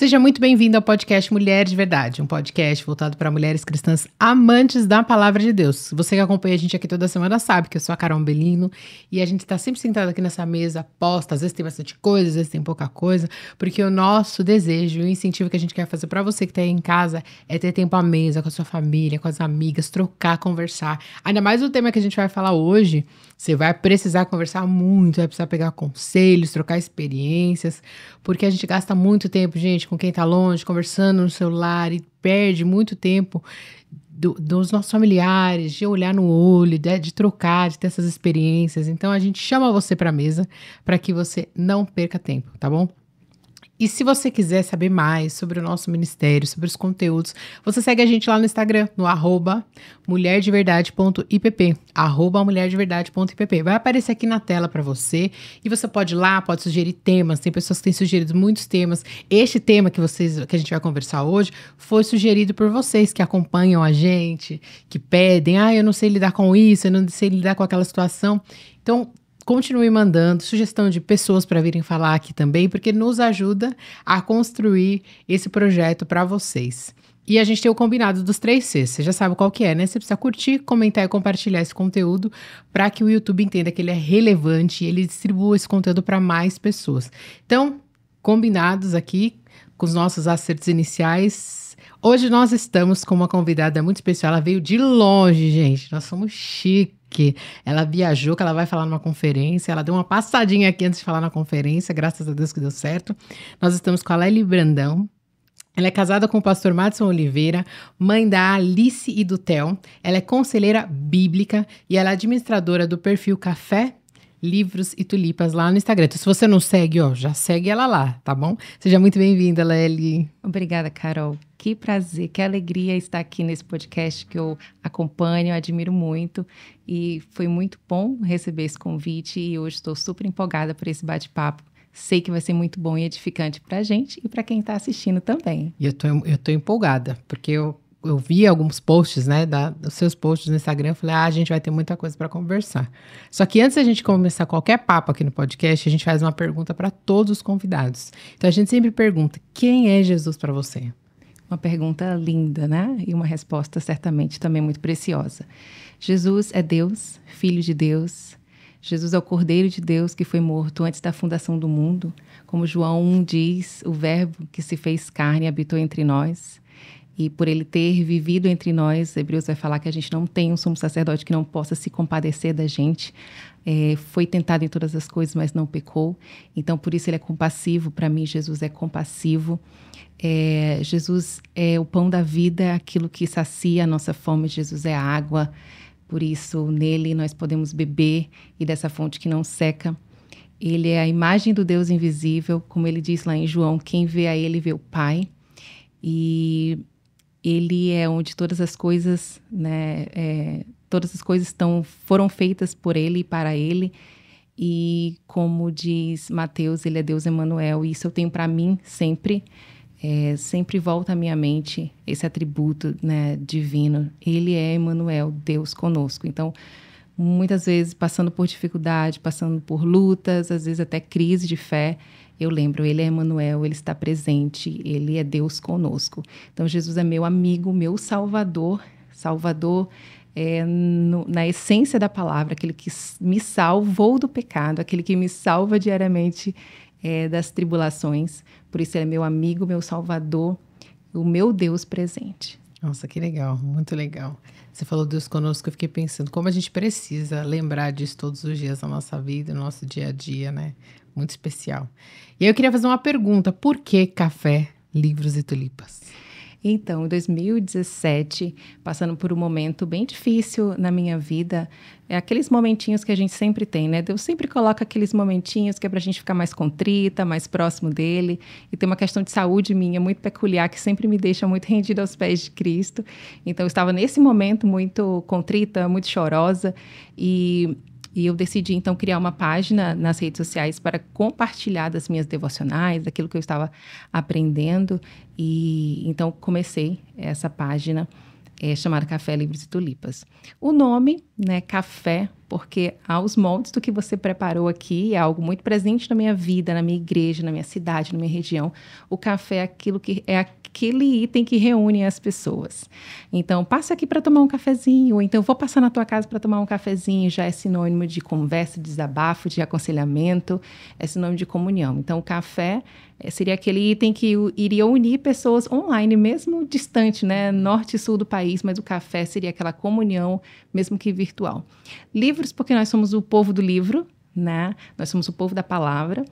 Seja muito bem-vindo ao podcast Mulheres de Verdade, um podcast voltado para mulheres cristãs amantes da palavra de Deus. Você que acompanha a gente aqui toda semana sabe que eu sou a Carol Belino e a gente está sempre sentada aqui nessa mesa posta. Às vezes tem bastante coisa, às vezes tem pouca coisa, porque o nosso desejo e o incentivo que a gente quer fazer para você que está aí em casa é ter tempo à mesa com a sua família, com as amigas, trocar, conversar. Ainda mais o tema que a gente vai falar hoje você vai precisar conversar muito, vai precisar pegar conselhos, trocar experiências, porque a gente gasta muito tempo, gente, com quem tá longe, conversando no celular e perde muito tempo do, dos nossos familiares, de olhar no olho, de, de, trocar, de ter essas experiências. Então a gente chama você para a mesa para que você não perca tempo, tá bom? E se você quiser saber mais sobre o nosso ministério, sobre os conteúdos, você segue a gente lá no Instagram, no arroba mulherdeverdade.ipp, arroba mulherdeverdade.ipp. Vai aparecer aqui na tela para você e você pode ir lá, pode sugerir temas. Tem pessoas que têm sugerido muitos temas. Este tema que, vocês, que a gente vai conversar hoje foi sugerido por vocês que acompanham a gente, que pedem, ah, eu não sei lidar com isso, eu não sei lidar com aquela situação. Então, continue mandando sugestão de pessoas para virem falar aqui também, porque nos ajuda a construir esse projeto para vocês. E a gente tem o combinado dos três Cs. Você já sabe qual que é, né? Você precisa curtir, comentar e compartilhar esse conteúdo para que o YouTube entenda que ele é relevante e ele distribua esse conteúdo para mais pessoas. Então, combinados aqui com os nossos acertos iniciais. Hoje nós estamos com uma convidada muito especial. Ela veio de longe, gente. Nós somos chiques que ela viajou, que ela vai falar numa conferência, ela deu uma passadinha aqui antes de falar na conferência, graças a Deus que deu certo. Nós estamos com a Lely Brandão, ela é casada com o pastor Madison Oliveira, mãe da Alice e do Theo. Ela é conselheira bíblica e ela é administradora do perfil Café, Livros e Tulipas lá no Instagram. Então, se você não segue, ó, já segue ela lá, tá bom? Seja muito bem-vinda, Lely. Obrigada, Carol. Que prazer, que alegria estar aqui nesse podcast que eu acompanho, admiro muito. E foi muito bom receber esse convite e hoje estou super empolgada por esse bate-papo. Sei que vai ser muito bom e edificante para a gente e para quem está assistindo também. E eu tô, eu tô empolgada, porque eu, eu vi alguns posts, né, da, dos seus posts no Instagram, eu falei, ah, a gente vai ter muita coisa para conversar. Só que antes da gente começar qualquer papo aqui no podcast, a gente faz uma pergunta para todos os convidados. Então a gente sempre pergunta, quem é Jesus para você? Uma pergunta linda, né? E uma resposta certamente também muito preciosa. Jesus é Deus, Filho de Deus. Jesus é o Cordeiro de Deus que foi morto antes da fundação do mundo. Como João 1 diz, o Verbo que se fez carne habitou entre nós. E por ele ter vivido entre nós, Hebreus vai falar que a gente não tem um sumo sacerdote que não possa se compadecer da gente. É, foi tentado em todas as coisas, mas não pecou. Então, por isso ele é compassivo. Para mim, Jesus é compassivo é, Jesus é o pão da vida, aquilo que sacia a nossa fome, Jesus é a água, por isso nele nós podemos beber e dessa fonte que não seca. Ele é a imagem do Deus invisível, como ele diz lá em João: quem vê a ele vê o Pai. E ele é onde todas as coisas, né, é, todas as coisas estão, foram feitas por ele e para ele. E como diz Mateus, ele é Deus Emanuel, e isso eu tenho para mim sempre é, sempre volta à minha mente esse atributo né, divino. Ele é Emmanuel, Deus conosco. Então, muitas vezes passando por dificuldade, passando por lutas, às vezes até crise de fé, eu lembro, ele é Emmanuel, ele está presente, ele é Deus conosco. Então, Jesus é meu amigo, meu salvador, salvador é, no, na essência da palavra, aquele que me salvou do pecado, aquele que me salva diariamente é, das tribulações. Por isso, Ele é meu amigo, meu salvador, o meu Deus presente. Nossa, que legal, muito legal. Você falou Deus conosco, eu fiquei pensando como a gente precisa lembrar disso todos os dias na nossa vida, no nosso dia a dia, né? Muito especial. E aí eu queria fazer uma pergunta: por que café, livros e tulipas? Então, em 2017, passando por um momento bem difícil na minha vida, é aqueles momentinhos que a gente sempre tem, né? Deus sempre coloca aqueles momentinhos que é pra gente ficar mais contrita, mais próximo dele. E tem uma questão de saúde minha muito peculiar que sempre me deixa muito rendida aos pés de Cristo. Então, eu estava nesse momento muito contrita, muito chorosa e e eu decidi então criar uma página nas redes sociais para compartilhar das minhas devocionais, daquilo que eu estava aprendendo. E então comecei essa página é, chamada Café Livres e Tulipas. O nome, né, café, porque aos moldes do que você preparou aqui, é algo muito presente na minha vida, na minha igreja, na minha cidade, na minha região. O café é aquilo que é aquele item que reúne as pessoas. Então, passa aqui para tomar um cafezinho, ou então vou passar na tua casa para tomar um cafezinho, já é sinônimo de conversa, de desabafo, de aconselhamento, é sinônimo de comunhão. Então, o café eh, seria aquele item que iria unir pessoas online, mesmo distante, né? Norte e sul do país, mas o café seria aquela comunhão, mesmo que virtual. Livros, porque nós somos o povo do livro, né? Nós somos o povo da palavra.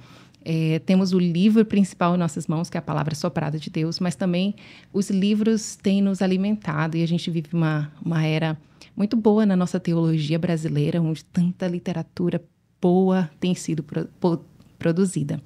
É, temos o livro principal em nossas mãos, que é a palavra soprada de Deus, mas também os livros têm nos alimentado e a gente vive uma, uma era muito boa na nossa teologia brasileira, onde tanta literatura boa tem sido pro, pro, produzida.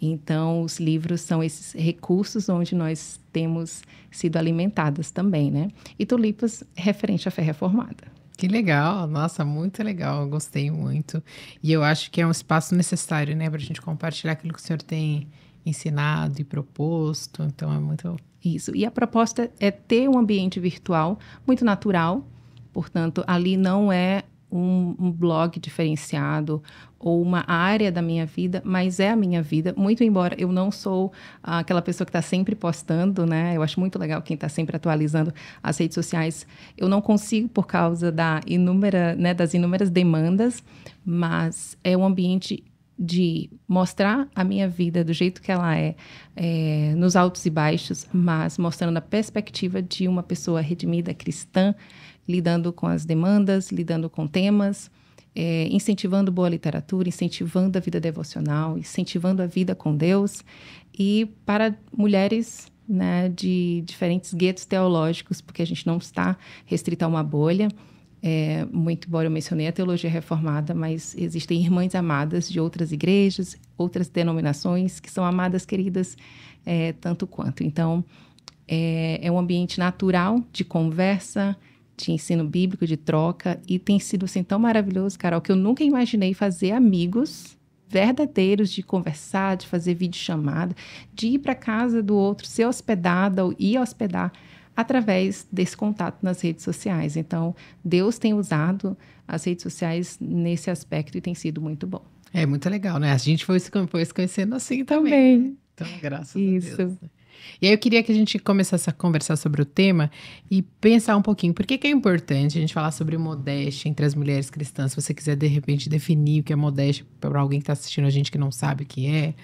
Então, os livros são esses recursos onde nós temos sido alimentadas também, né? E Tulipas, referente à fé reformada. Que legal, nossa, muito legal, gostei muito. E eu acho que é um espaço necessário, né, para a gente compartilhar aquilo que o senhor tem ensinado e proposto. Então é muito. Isso. E a proposta é ter um ambiente virtual muito natural. Portanto, ali não é um, um, blog diferenciado ou uma área da minha vida, mas é a minha vida. Muito embora eu não sou aquela pessoa que está sempre postando, né? Eu acho muito legal quem está sempre atualizando as redes sociais. Eu não consigo por causa da inúmera, né, das inúmeras demandas, mas é um ambiente de mostrar a minha vida do jeito que ela é, é, nos altos e baixos, mas mostrando a perspectiva de uma pessoa redimida, cristã, lidando com as demandas, lidando com temas, é, incentivando boa literatura, incentivando a vida devocional, incentivando a vida com Deus. E para mulheres né, de diferentes guetos teológicos, porque a gente não está restrita a uma bolha. É, muito embora eu mencionei a teologia reformada, mas existem irmãs amadas de outras igrejas, outras denominações que são amadas, queridas, é, tanto quanto. Então, é, é um ambiente natural de conversa, de ensino bíblico, de troca, e tem sido assim tão maravilhoso, Carol, que eu nunca imaginei fazer amigos verdadeiros de conversar, de fazer videochamada, de ir para casa do outro, ser hospedada ou ir hospedar através desse contato nas redes sociais. Então, Deus tem usado as redes sociais nesse aspecto e tem sido muito bom. É muito legal, né? A gente foi se, foi se conhecendo assim também. também. Então, graças Isso. a Deus. Isso. Né? E aí eu queria que a gente começasse a conversar sobre o tema e pensar um pouquinho por que, que é importante a gente falar sobre modéstia entre as mulheres cristãs. Se você quiser, de repente, definir o que é modéstia para alguém que está assistindo a gente que não sabe o que é.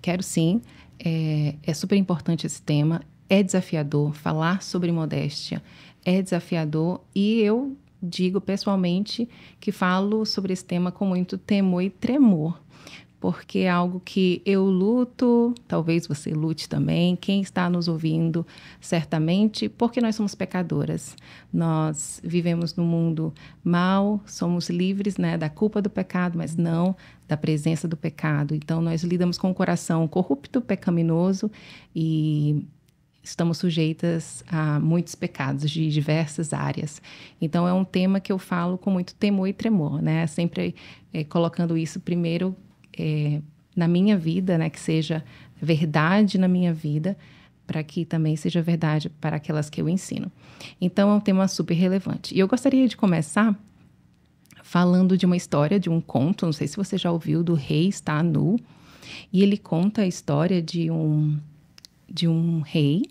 Quero sim. É, é super importante esse tema. É desafiador falar sobre modéstia. É desafiador e eu digo pessoalmente que falo sobre esse tema com muito temor e tremor, porque é algo que eu luto, talvez você lute também, quem está nos ouvindo, certamente, porque nós somos pecadoras. Nós vivemos no mundo mal, somos livres né, da culpa do pecado, mas não da presença do pecado. Então, nós lidamos com o um coração corrupto, pecaminoso e estamos sujeitas a muitos pecados de diversas áreas. Então é um tema que eu falo com muito temor e tremor, né? Sempre é, colocando isso primeiro é, na minha vida, né, que seja verdade na minha vida, para que também seja verdade para aquelas que eu ensino. Então, é um tema super relevante. E eu gostaria de começar falando de uma história, de um conto, não sei se você já ouviu, do Rei Está Nu. E ele conta a história de um, de um rei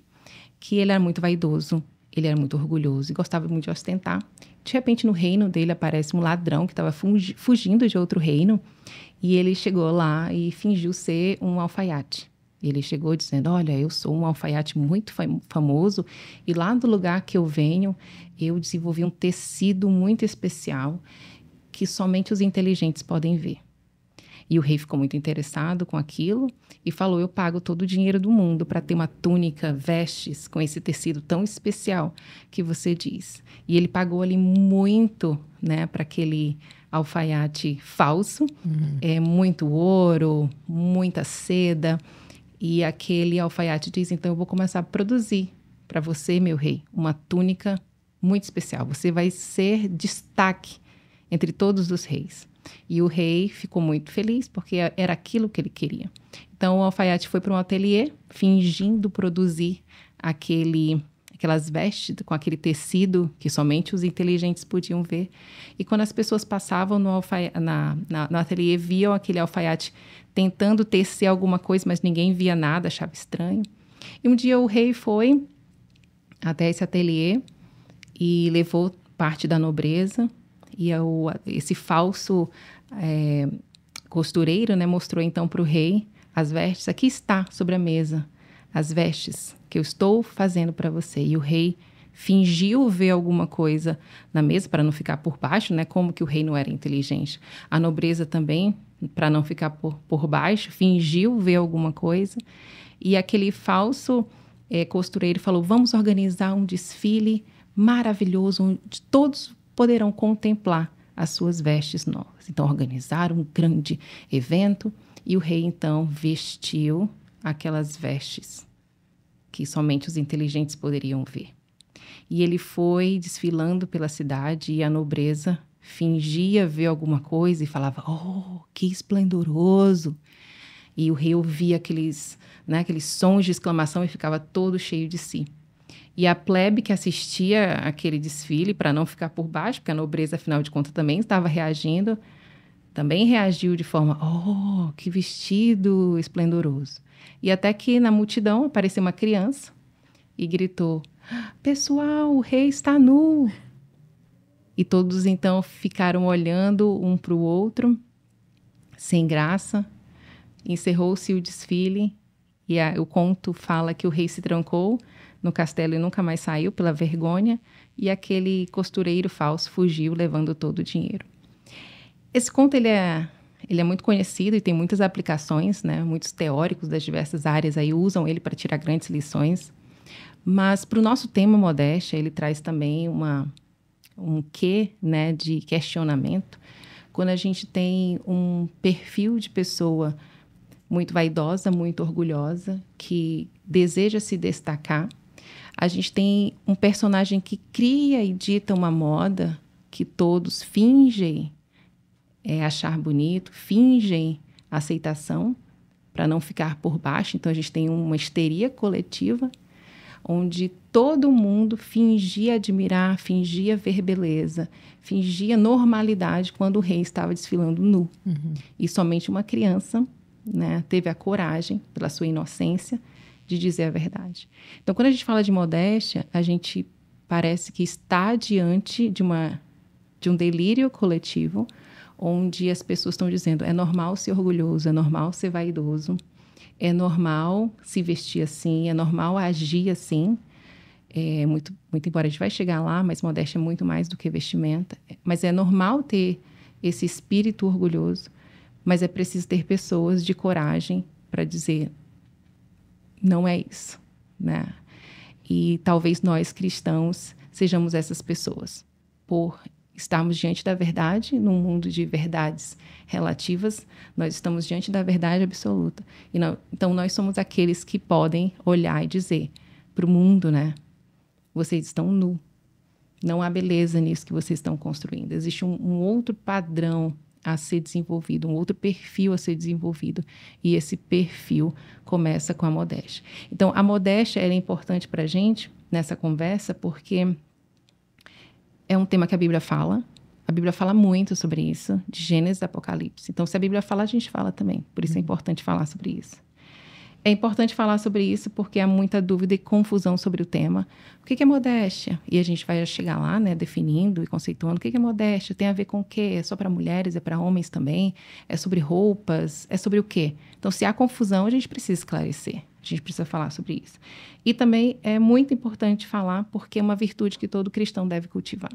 que ele era muito vaidoso, ele era muito orgulhoso e gostava muito de ostentar. De repente, no reino dele aparece um ladrão que estava fugindo de outro reino e ele chegou lá e fingiu ser um alfaiate. Ele chegou dizendo: Olha, eu sou um alfaiate muito famoso e lá do lugar que eu venho, eu desenvolvi um tecido muito especial que somente os inteligentes podem ver. E o rei ficou muito interessado com aquilo e falou: Eu pago todo o dinheiro do mundo para ter uma túnica, vestes com esse tecido tão especial que você diz. E ele pagou ali muito né, para aquele alfaiate falso, uhum. é muito ouro, muita seda. E aquele alfaiate diz: então eu vou começar a produzir para você, meu rei, uma túnica muito especial. Você vai ser destaque entre todos os reis. E o rei ficou muito feliz porque é, era aquilo que ele queria. Então o alfaiate foi para um ateliê fingindo produzir aquele aquelas vestes com aquele tecido que somente os inteligentes podiam ver. E quando as pessoas passavam no, alfa, na, na, no ateliê, viam aquele alfaiate tentando tecer alguma coisa, mas ninguém via nada, achava estranho. E um dia o rei foi até esse ateliê e levou parte da nobreza. E o, esse falso é, costureiro né, mostrou então para o rei as vestes. Aqui está sobre a mesa as vestes que eu estou fazendo para você. E o rei fingiu ver alguma coisa na mesa para não ficar por baixo, né? Como que o rei não era inteligente. A nobreza também, para não ficar por, por baixo, fingiu ver alguma coisa. E aquele falso é, costureiro falou: vamos organizar um desfile maravilhoso onde todos poderão contemplar as suas vestes novas. Então organizaram um grande evento e o rei então vestiu aquelas vestes que somente os inteligentes poderiam ver. E ele foi desfilando pela cidade e a nobreza fingia ver alguma coisa e falava: "Oh, que esplendoroso!" E o rei ouvia aqueles, né, aqueles sons de exclamação e ficava todo cheio de si. E a plebe que assistia aquele desfile, para não ficar por baixo, porque a nobreza, afinal de contas, também estava reagindo, também reagiu de forma: oh, que vestido esplendoroso. E até que na multidão apareceu uma criança e gritou: Pessoal, o rei está nu. E todos então ficaram olhando um para o outro, sem graça. Encerrou-se o desfile e a, o conto fala que o rei se trancou no castelo e nunca mais saiu pela vergonha, e aquele costureiro falso fugiu levando todo o dinheiro. Esse conto ele é, ele é muito conhecido e tem muitas aplicações, né? Muitos teóricos das diversas áreas aí usam ele para tirar grandes lições. Mas para o nosso tema modéstia, ele traz também uma um quê, né, de questionamento, quando a gente tem um perfil de pessoa muito vaidosa, muito orgulhosa, que deseja se destacar. A gente tem um personagem que cria e dita uma moda que todos fingem é, achar bonito, fingem aceitação para não ficar por baixo. Então a gente tem uma histeria coletiva onde todo mundo fingia admirar, fingia ver beleza, fingia normalidade quando o rei estava desfilando nu. Uhum. E somente uma criança né, teve a coragem, pela sua inocência, de dizer a verdade. Então, quando a gente fala de modéstia, a gente parece que está diante de, uma, de um delírio coletivo onde as pessoas estão dizendo: é normal ser orgulhoso, é normal ser vaidoso, é normal se vestir assim, é normal agir assim. É muito, muito embora a gente vai chegar lá, mas modéstia é muito mais do que vestimenta. Mas é normal ter esse espírito orgulhoso, mas é preciso ter pessoas de coragem para dizer não é isso, né? E talvez nós cristãos sejamos essas pessoas por estarmos diante da verdade, num mundo de verdades relativas, nós estamos diante da verdade absoluta. Não, então, nós somos aqueles que podem olhar e dizer para o mundo, né? Vocês estão nu. Não há beleza nisso que vocês estão construindo. Existe um, um outro padrão a ser desenvolvido, um outro perfil a ser desenvolvido. E esse perfil começa com a modéstia. Então, a modéstia é importante para a gente nessa conversa porque é um tema que a Bíblia fala. A Bíblia fala muito sobre isso, de Gênesis e Apocalipse. Então, se a Bíblia fala, a gente fala também. Por isso é uhum. importante falar sobre isso. É importante falar sobre isso porque há muita dúvida e confusão sobre o tema. O que é modéstia? E a gente vai chegar lá, né, definindo e conceituando o que é modéstia, tem a ver com o quê? É só para mulheres, é para homens também? É sobre roupas? É sobre o quê? Então, se há confusão, a gente precisa esclarecer. A gente precisa falar sobre isso. E também é muito importante falar porque é uma virtude que todo cristão deve cultivar.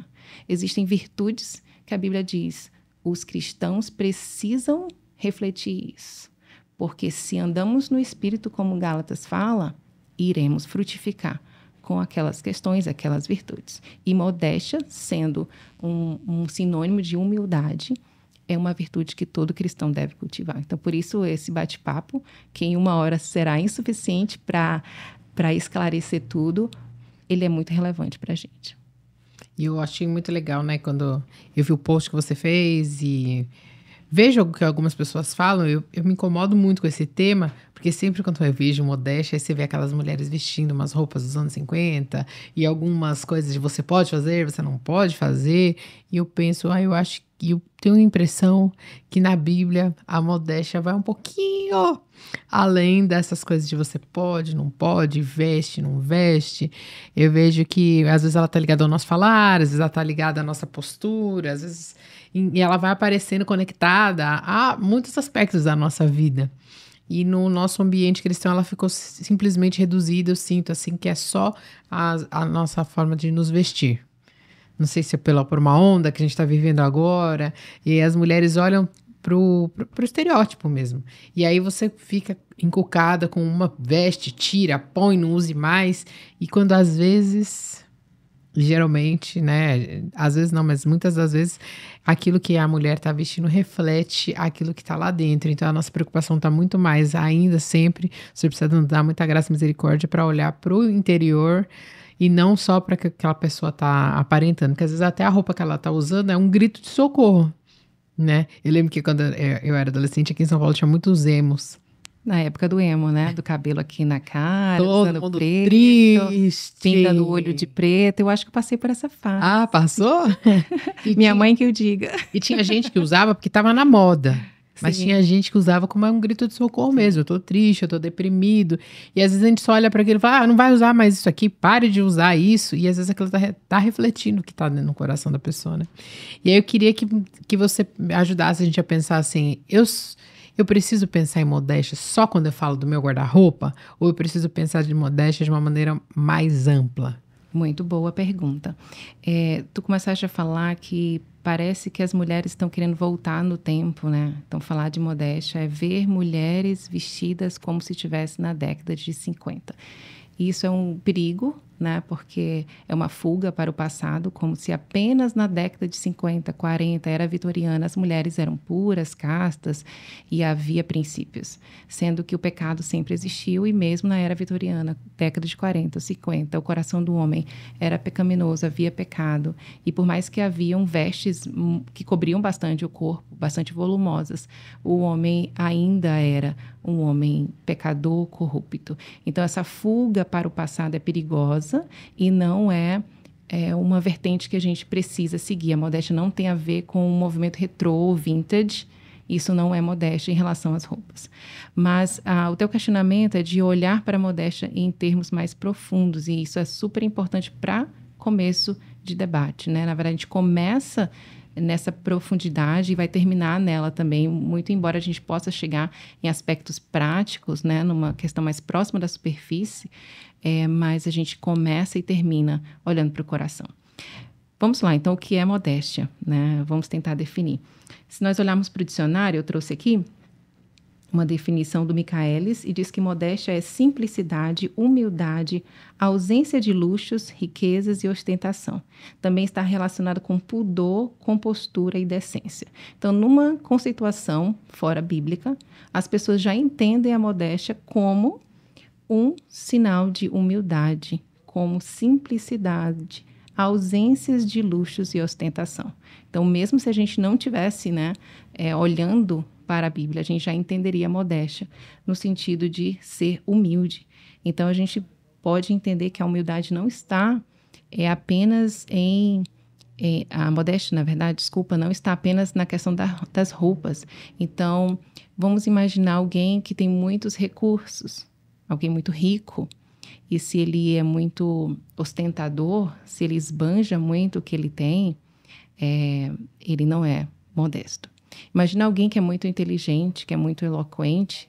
Existem virtudes que a Bíblia diz os cristãos precisam refletir isso. Porque se andamos no espírito, como Gálatas fala, iremos frutificar com aquelas questões, aquelas virtudes. E modéstia, sendo um, um sinônimo de humildade, é uma virtude que todo cristão deve cultivar. Então, por isso, esse bate-papo, que em uma hora será insuficiente para esclarecer tudo, ele é muito relevante para a gente. E eu achei muito legal, né, quando eu vi o post que você fez e vejo o que algumas pessoas falam, eu, eu me incomodo muito com esse tema, porque sempre quando eu vejo modéstia, você vê aquelas mulheres vestindo umas roupas dos anos 50 e algumas coisas de você pode fazer, você não pode fazer. E eu penso, ah, eu acho que eu tenho a impressão que na Bíblia a modéstia vai um pouquinho além dessas coisas de você pode, não pode, veste, não veste. Eu vejo que às vezes ela está ligada ao nosso falar, às vezes ela está ligada à nossa postura, às vezes e ela vai aparecendo conectada a muitos aspectos da nossa vida. E no nosso ambiente cristão, ela ficou simplesmente reduzida, eu sinto, assim, que é só a, a nossa forma de nos vestir. Não sei se é pela, por uma onda que a gente está vivendo agora, e as mulheres olham para o estereótipo mesmo. E aí você fica encucada com uma veste, tira, põe, não use mais. E quando às vezes geralmente, né? Às vezes não, mas muitas das vezes aquilo que a mulher está vestindo reflete aquilo que está lá dentro. Então a nossa preocupação está muito mais ainda sempre. Você precisa dar muita graça e misericórdia para olhar para o interior e não só para que aquela pessoa está aparentando, porque às vezes até a roupa que ela está usando é um grito de socorro, né? Eu lembro que quando eu era adolescente aqui em São Paulo tinha muitos emos. Na época do emo, né? Do cabelo aqui na cara, Todo mundo preto, triste. pinta do olho de preto. Eu acho que passei por essa fase. Ah, passou? Minha tinha... mãe que eu diga. E tinha gente que usava porque estava na moda. Mas Sim. tinha gente que usava como é um grito de socorro Sim. mesmo. Eu tô triste, eu tô deprimido. E às vezes a gente só olha para aquilo e fala, ah, não vai usar mais isso aqui, pare de usar isso. E às vezes aquilo tá, tá refletindo o que tá no coração da pessoa, né? E aí eu queria que, que você ajudasse a gente a pensar assim, eu eu preciso pensar em modéstia só quando eu falo do meu guarda-roupa? Ou eu preciso pensar de modéstia de uma maneira mais ampla? Muito boa pergunta. É, tu começaste a falar que parece que as mulheres estão querendo voltar no tempo, né? Então, falar de modéstia é ver mulheres vestidas como se estivesse na década de 50. Isso é um perigo, né? Porque é uma fuga para o passado, como se apenas na década de 50, 40 era vitoriana, as mulheres eram puras, castas e havia princípios, sendo que o pecado sempre existiu e mesmo na era vitoriana, década de 40, 50, o coração do homem era pecaminoso, havia pecado e por mais que haviam vestes que cobriam bastante o corpo, bastante volumosas, o homem ainda era um homem pecador, corrupto. Então, essa fuga para o passado é perigosa e não é, é uma vertente que a gente precisa seguir. A modéstia não tem a ver com o movimento retrô, vintage. Isso não é modéstia em relação às roupas. Mas ah, o teu questionamento é de olhar para a modéstia em termos mais profundos, e isso é super importante para começo de debate. Né? Na verdade, a gente começa nessa profundidade e vai terminar nela também, muito embora a gente possa chegar em aspectos práticos, né, numa questão mais próxima da superfície, é, mas a gente começa e termina olhando para o coração. Vamos lá, então, o que é modéstia? Né? Vamos tentar definir. Se nós olharmos para o dicionário, eu trouxe aqui, uma definição do Michaelis, e diz que modéstia é simplicidade, humildade, ausência de luxos, riquezas e ostentação. Também está relacionado com pudor, compostura e decência. Então, numa conceituação fora bíblica, as pessoas já entendem a modéstia como um sinal de humildade, como simplicidade, ausências de luxos e ostentação. Então, mesmo se a gente não tivesse, né, é, olhando para a Bíblia, a gente já entenderia modéstia no sentido de ser humilde. Então a gente pode entender que a humildade não está é apenas em, em é, a modéstia, na verdade, desculpa, não está apenas na questão da, das roupas. Então vamos imaginar alguém que tem muitos recursos, alguém muito rico. E se ele é muito ostentador, se ele esbanja muito o que ele tem, é, ele não é modesto. Imagina alguém que é muito inteligente, que é muito eloquente,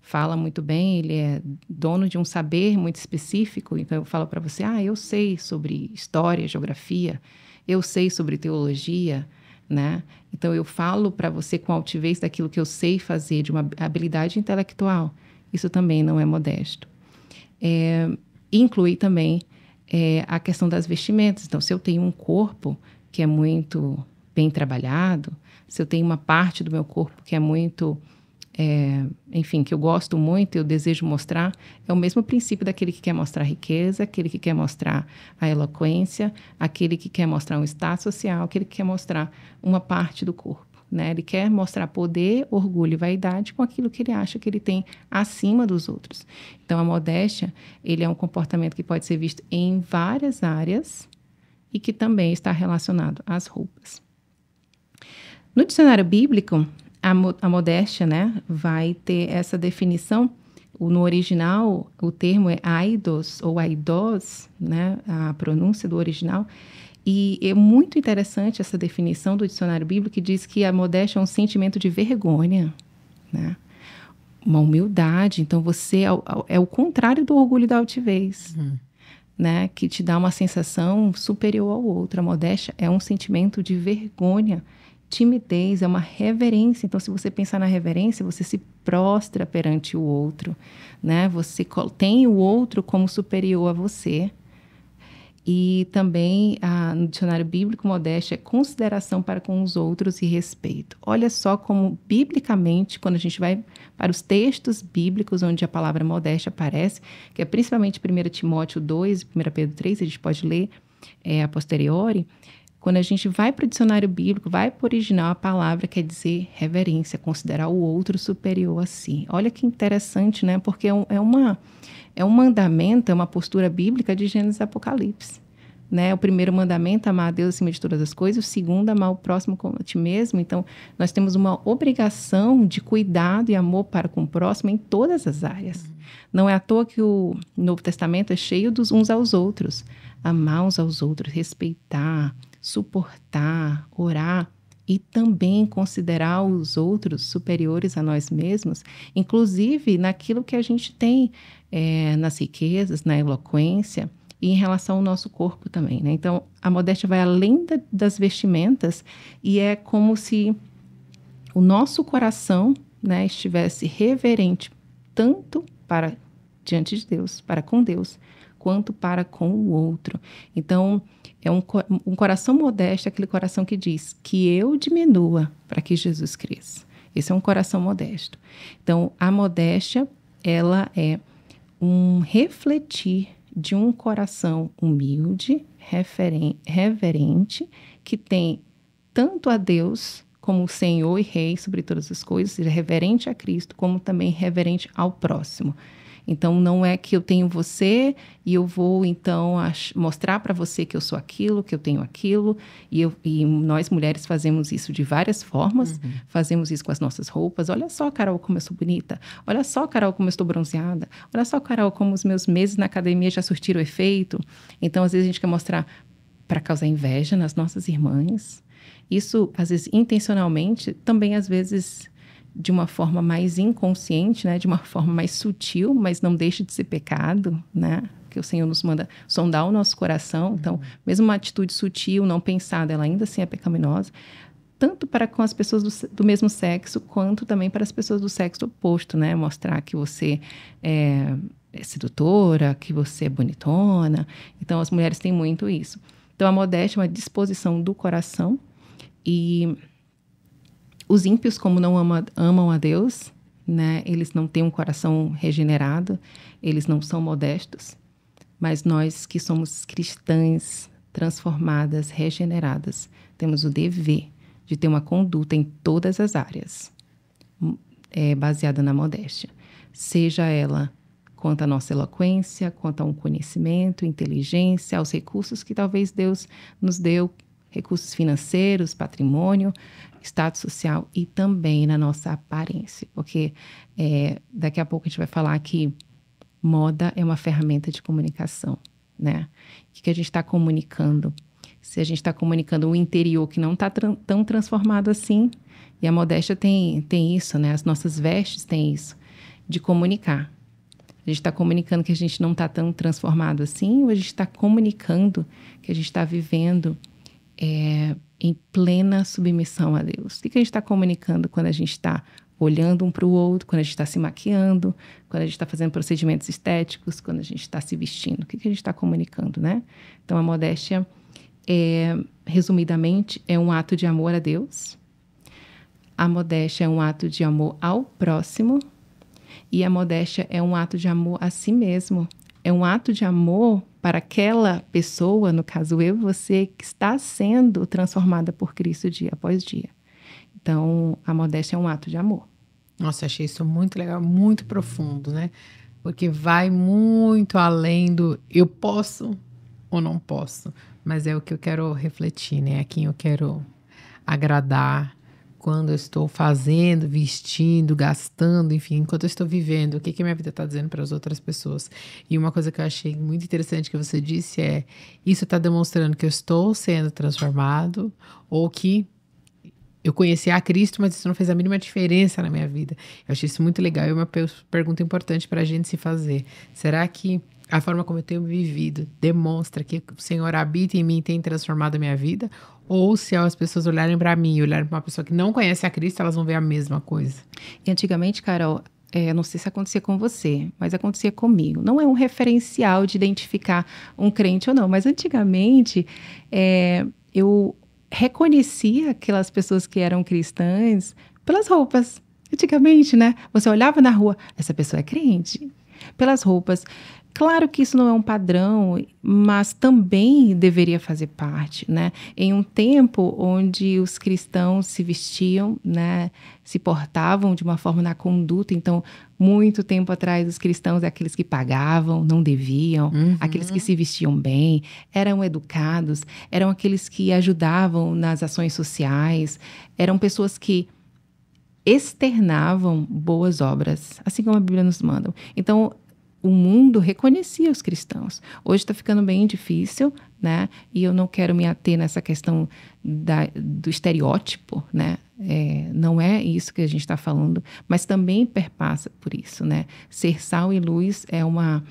fala muito bem, ele é dono de um saber muito específico. Então eu falo para você: ah, eu sei sobre história, geografia, eu sei sobre teologia, né? Então eu falo para você com altivez daquilo que eu sei fazer, de uma habilidade intelectual. Isso também não é modesto. É, inclui também é, a questão das vestimentas. Então, se eu tenho um corpo que é muito bem trabalhado, se eu tenho uma parte do meu corpo que é muito, é, enfim, que eu gosto muito, e eu desejo mostrar, é o mesmo princípio daquele que quer mostrar riqueza, aquele que quer mostrar a eloquência, aquele que quer mostrar um estado social, aquele que quer mostrar uma parte do corpo. Né? Ele quer mostrar poder, orgulho e vaidade com aquilo que ele acha que ele tem acima dos outros. Então, a modéstia, ele é um comportamento que pode ser visto em várias áreas e que também está relacionado às roupas. No dicionário bíblico, a, mo a modéstia né, vai ter essa definição. No original, o termo é aidos ou aidos, né, a pronúncia do original. E é muito interessante essa definição do dicionário bíblico que diz que a modéstia é um sentimento de vergonha, né? uma humildade. Então você é o, é o contrário do orgulho da altivez, uhum. né? Que te dá uma sensação superior ao outro. A modéstia é um sentimento de vergonha timidez, é uma reverência. Então, se você pensar na reverência, você se prostra perante o outro, né? Você tem o outro como superior a você. E também, ah, no dicionário bíblico, modéstia é consideração para com os outros e respeito. Olha só como, biblicamente, quando a gente vai para os textos bíblicos onde a palavra modéstia aparece, que é principalmente 1 Timóteo 2 e 1 Pedro 3, a gente pode ler é, a posteriori, quando a gente vai para o dicionário bíblico, vai para o original, a palavra quer dizer reverência, considerar o outro superior a si. Olha que interessante, né? Porque é, é, uma, é um mandamento, é uma postura bíblica de Gênesis e Apocalipse. Né? O primeiro mandamento, amar a Deus acima de todas as coisas. O segundo, amar o próximo como a ti mesmo. Então, nós temos uma obrigação de cuidado e amor para com o próximo em todas as áreas. Não é à toa que o Novo Testamento é cheio dos uns aos outros. Amar uns aos outros, respeitar, suportar, orar e também considerar os outros superiores a nós mesmos, inclusive naquilo que a gente tem é, nas riquezas, na eloquência e em relação ao nosso corpo também. Né? Então, a modéstia vai além da, das vestimentas e é como se o nosso coração né, estivesse reverente tanto para diante de Deus, para com Deus, quanto para com o outro. Então, é um, um coração modesto, é aquele coração que diz que eu diminua para que Jesus cresça. Esse é um coração modesto. Então, a modéstia, ela é um refletir de um coração humilde, reverente, que tem tanto a Deus como Senhor e Rei sobre todas as coisas, é reverente a Cristo, como também reverente ao próximo. Então não é que eu tenho você e eu vou então mostrar para você que eu sou aquilo, que eu tenho aquilo. E, eu, e nós mulheres fazemos isso de várias formas. Uhum. Fazemos isso com as nossas roupas. Olha só, Carol, como eu sou bonita. Olha só, Carol, como eu estou bronzeada. Olha só, Carol, como os meus meses na academia já surtiram efeito. Então às vezes a gente quer mostrar para causar inveja nas nossas irmãs. Isso às vezes intencionalmente, também às vezes de uma forma mais inconsciente, né? De uma forma mais sutil, mas não deixa de ser pecado, né? Que o Senhor nos manda sondar o nosso coração. Então, uhum. mesmo uma atitude sutil, não pensada, ela ainda assim é pecaminosa tanto para com as pessoas do, do, mesmo sexo, quanto também para as pessoas do sexo oposto, né? Mostrar que você é, é, sedutora, que você é bonitona. Então, as mulheres têm muito isso. Então, a modéstia é uma disposição do coração e os ímpios, como não ama, amam a Deus, né? Eles não têm um coração regenerado, eles não são modestos. Mas nós que somos cristãs, transformadas, regeneradas, temos o dever de ter uma conduta em todas as áreas hum, é, baseada na modéstia, seja ela quanto à nossa eloquência, quanto a um conhecimento, inteligência, aos recursos que talvez Deus nos deu recursos financeiros, patrimônio, status social e também na nossa aparência. Porque é, daqui a pouco a gente vai falar que moda é uma ferramenta de comunicação, né? O que, que a gente está comunicando? Se a gente está comunicando o um interior que não está tra tão transformado assim, e a modéstia tem, tem isso, né? As nossas vestes têm isso, de comunicar. A gente está comunicando que a gente não está tão transformado assim, ou a gente está comunicando que a gente está vivendo é, em plena submissão a Deus. O que a gente está comunicando quando a gente está olhando um para o outro, quando a gente está se maquiando, quando a gente está fazendo procedimentos estéticos, quando a gente está se vestindo? O que a gente está comunicando, né? Então, a modéstia, é, resumidamente, é um ato de amor a Deus. A modéstia é um ato de amor ao próximo. E a modéstia é um ato de amor a si mesmo. É um ato de amor para aquela pessoa, no caso eu, você que está sendo transformada por Cristo dia após dia. Então, a modéstia é um ato de amor. Nossa, achei isso muito legal, muito profundo, né? Porque vai muito além do eu posso ou não posso, mas é o que eu quero refletir, né? É quem eu quero agradar, quando eu estou fazendo, vestindo, gastando, enfim, enquanto eu estou vivendo, o que que minha vida está dizendo para as outras pessoas. E uma coisa que eu achei muito interessante que você disse é: isso está demonstrando que eu estou sendo transformado ou que eu conheci a Cristo, mas isso não fez a mínima diferença na minha vida. Eu achei isso muito legal e é uma pergunta importante para a gente se fazer. Será que a forma como eu tenho vivido demonstra que o Senhor habita em mim e tem transformado a minha vida? ou se as pessoas olharem para mim e olharem para uma pessoa que não conhece a Cristo, elas vão ver a mesma coisa. E antigamente, Carol, é, não sei se acontecia com você, mas acontecia comigo. Não é um referencial de identificar um crente ou não, mas antigamente é, eu reconhecia aquelas pessoas que eram cristãs pelas roupas. Antigamente, né? Você olhava na rua, essa pessoa é crente. Pelas roupas. Claro que isso não é um padrão, mas também deveria fazer parte, né? Em um tempo onde os cristãos se vestiam, né, se portavam de uma forma na conduta, então muito tempo atrás os cristãos é aqueles que pagavam, não deviam, uhum. aqueles que se vestiam bem, eram educados, eram aqueles que ajudavam nas ações sociais, eram pessoas que externavam boas obras, assim como a Bíblia nos manda. Então, o mundo reconhecia os cristãos. Hoje está ficando bem difícil, né? E eu não quero me ater nessa questão da, do estereótipo, né? É, não é isso que a gente está falando, mas também perpassa por isso, né? Ser sal e luz é uma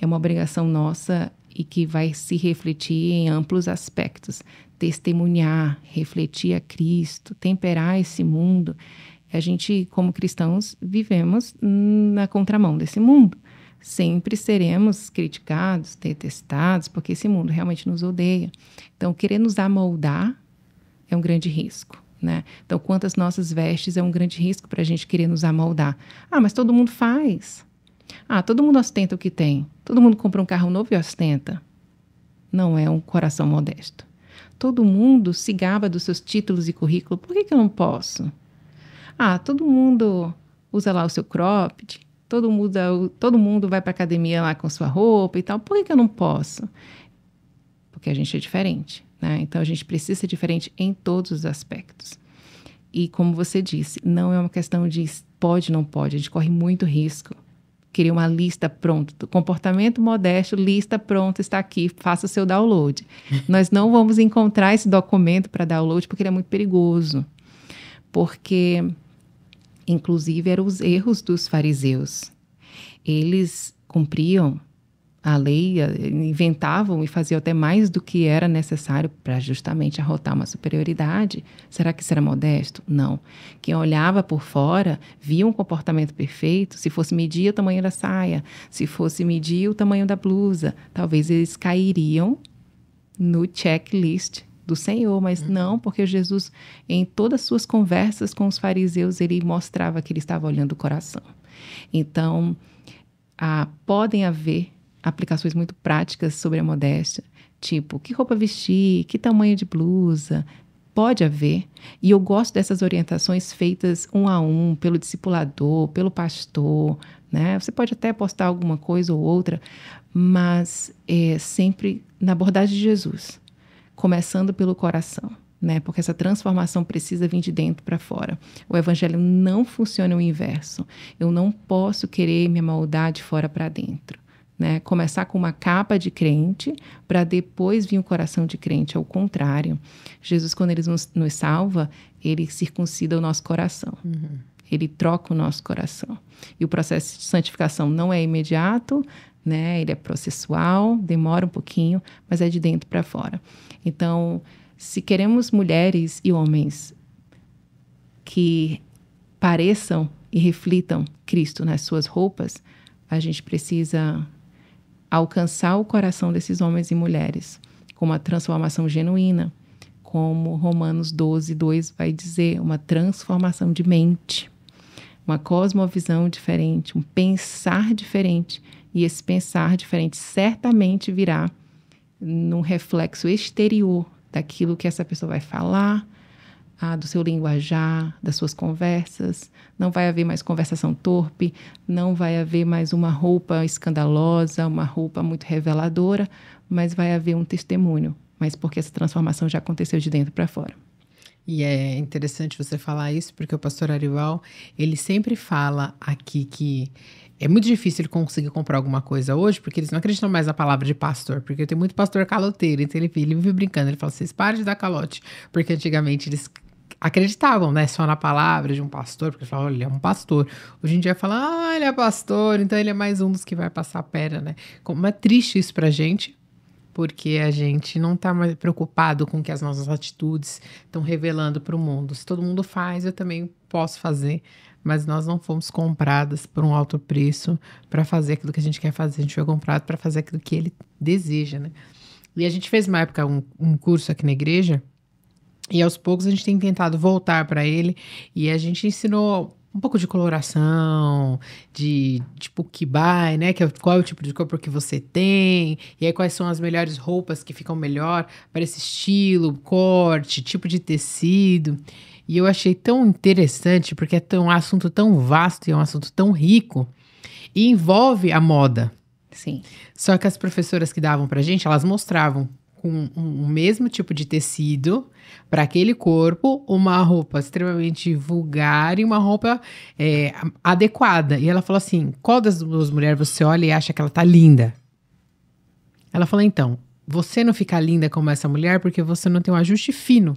é uma obrigação nossa e que vai se refletir em amplos aspectos. Testemunhar, refletir a Cristo, temperar esse mundo. A gente, como cristãos, vivemos na contramão desse mundo sempre seremos criticados, detestados, porque esse mundo realmente nos odeia. Então, querer nos amoldar é um grande risco. Né? Então, quantas nossas vestes é um grande risco para a gente querer nos amoldar. Ah, mas todo mundo faz. Ah, todo mundo ostenta o que tem. Todo mundo compra um carro novo e ostenta. Não é um coração modesto. Todo mundo se gaba dos seus títulos e currículo. Por que, que eu não posso? Ah, todo mundo usa lá o seu cropped todo mundo, é todo mundo vai para academia lá com sua roupa e tal, por que, que eu não posso? Porque a gente é diferente, né? Então a gente precisa ser diferente em todos os aspectos. E como você disse, não é uma questão de pode, não pode, a gente corre muito risco. Queria uma lista pronta, comportamento modesto, lista pronta, está aqui, faça o seu download. Nós não vamos encontrar esse documento para download porque ele é muito perigoso. Porque inclusive eram os erros dos fariseus. Eles cumpriam a lei, eh, inventavam e faziam até mais do que era necessário para justamente arrotar uma superioridade. Será que isso era modesto? Não. Quem olhava por fora via um comportamento perfeito. Se fosse medir o tamanho da saia, se fosse medir o tamanho da blusa, talvez eles cairiam no checklist do Senhor, mas uhum. não, porque Jesus, em todas as suas conversas com os fariseus, ele mostrava que ele estava olhando o coração. Então, ah, podem haver aplicações muito práticas sobre a modéstia, tipo que roupa vestir, que tamanho de blusa. Pode haver, e eu gosto dessas orientações feitas um a um pelo discipulador, pelo pastor, né? Você pode até postar alguma coisa ou outra, mas é sempre na abordagem de Jesus começando pelo coração. Né? Porque essa transformação precisa vir de dentro para fora. O evangelho não funciona o inverso. Eu não posso querer minha maldade fora para dentro. Né? Começar com uma capa de crente para depois vir o coração de crente, ao é contrário. Jesus, quando ele nos, nos salva, ele circuncida o nosso coração. Uhum. Ele troca o nosso coração. E o processo de santificação não é imediato, né? Ele é processual, demora um pouquinho, mas é de dentro para fora. Então, se queremos mulheres e homens que pareçam e reflitam Cristo nas suas roupas, a gente precisa alcançar o coração desses homens e mulheres com uma transformação genuína, como Romanos 12, 2 vai dizer, uma transformação de mente, uma cosmovisão diferente, um pensar diferente. E esse pensar diferente certamente virá num reflexo exterior daquilo que essa pessoa vai falar, ah, do seu linguajar, das suas conversas. Não vai haver mais conversação torpe, não vai haver mais uma roupa escandalosa, uma roupa muito reveladora, mas vai haver um testemunho. Mas porque essa transformação já aconteceu de dentro para fora. E é interessante você falar isso, porque o pastor Arival, ele sempre fala aqui que é muito difícil ele conseguir comprar alguma coisa hoje, porque eles não acreditam mais na palavra de pastor, porque tem muito pastor caloteiro. Então ele, ele vive brincando, ele fala: vocês parem de dar calote. Porque antigamente eles acreditavam, né, só na palavra de um pastor, porque falavam, ele é um pastor. Hoje em dia fala, ah, ele é pastor, então ele é mais um dos que vai passar a perna, né? Como é triste isso pra gente, porque a gente não está mais preocupado com o que as nossas atitudes estão revelando para o mundo. Se todo mundo faz, eu também posso fazer mas nós não fomos compradas por um alto preço para fazer aquilo que a gente quer fazer. A gente foi comprado para fazer aquilo que ele deseja, né? E a gente fez uma época um, um curso aqui na igreja e aos poucos a gente tem tentado voltar para ele e a gente ensinou um pouco de coloração, de tipo que buy, né? Que é qual é o tipo de corpo que você tem, e aí quais são as melhores roupas que ficam melhor para esse estilo, corte, tipo de tecido. E eu achei tão interessante porque é um assunto tão vasto e é um assunto tão rico e envolve a moda. Sim. Só que as professoras que davam pra gente, elas mostravam com um, um, o mesmo tipo de tecido para aquele corpo, uma roupa extremamente vulgar e uma roupa é, adequada. E ela falou assim: qual das duas mulheres você olha e acha que ela tá linda? Ela falou: então, você não fica linda como essa mulher porque você não tem um ajuste fino.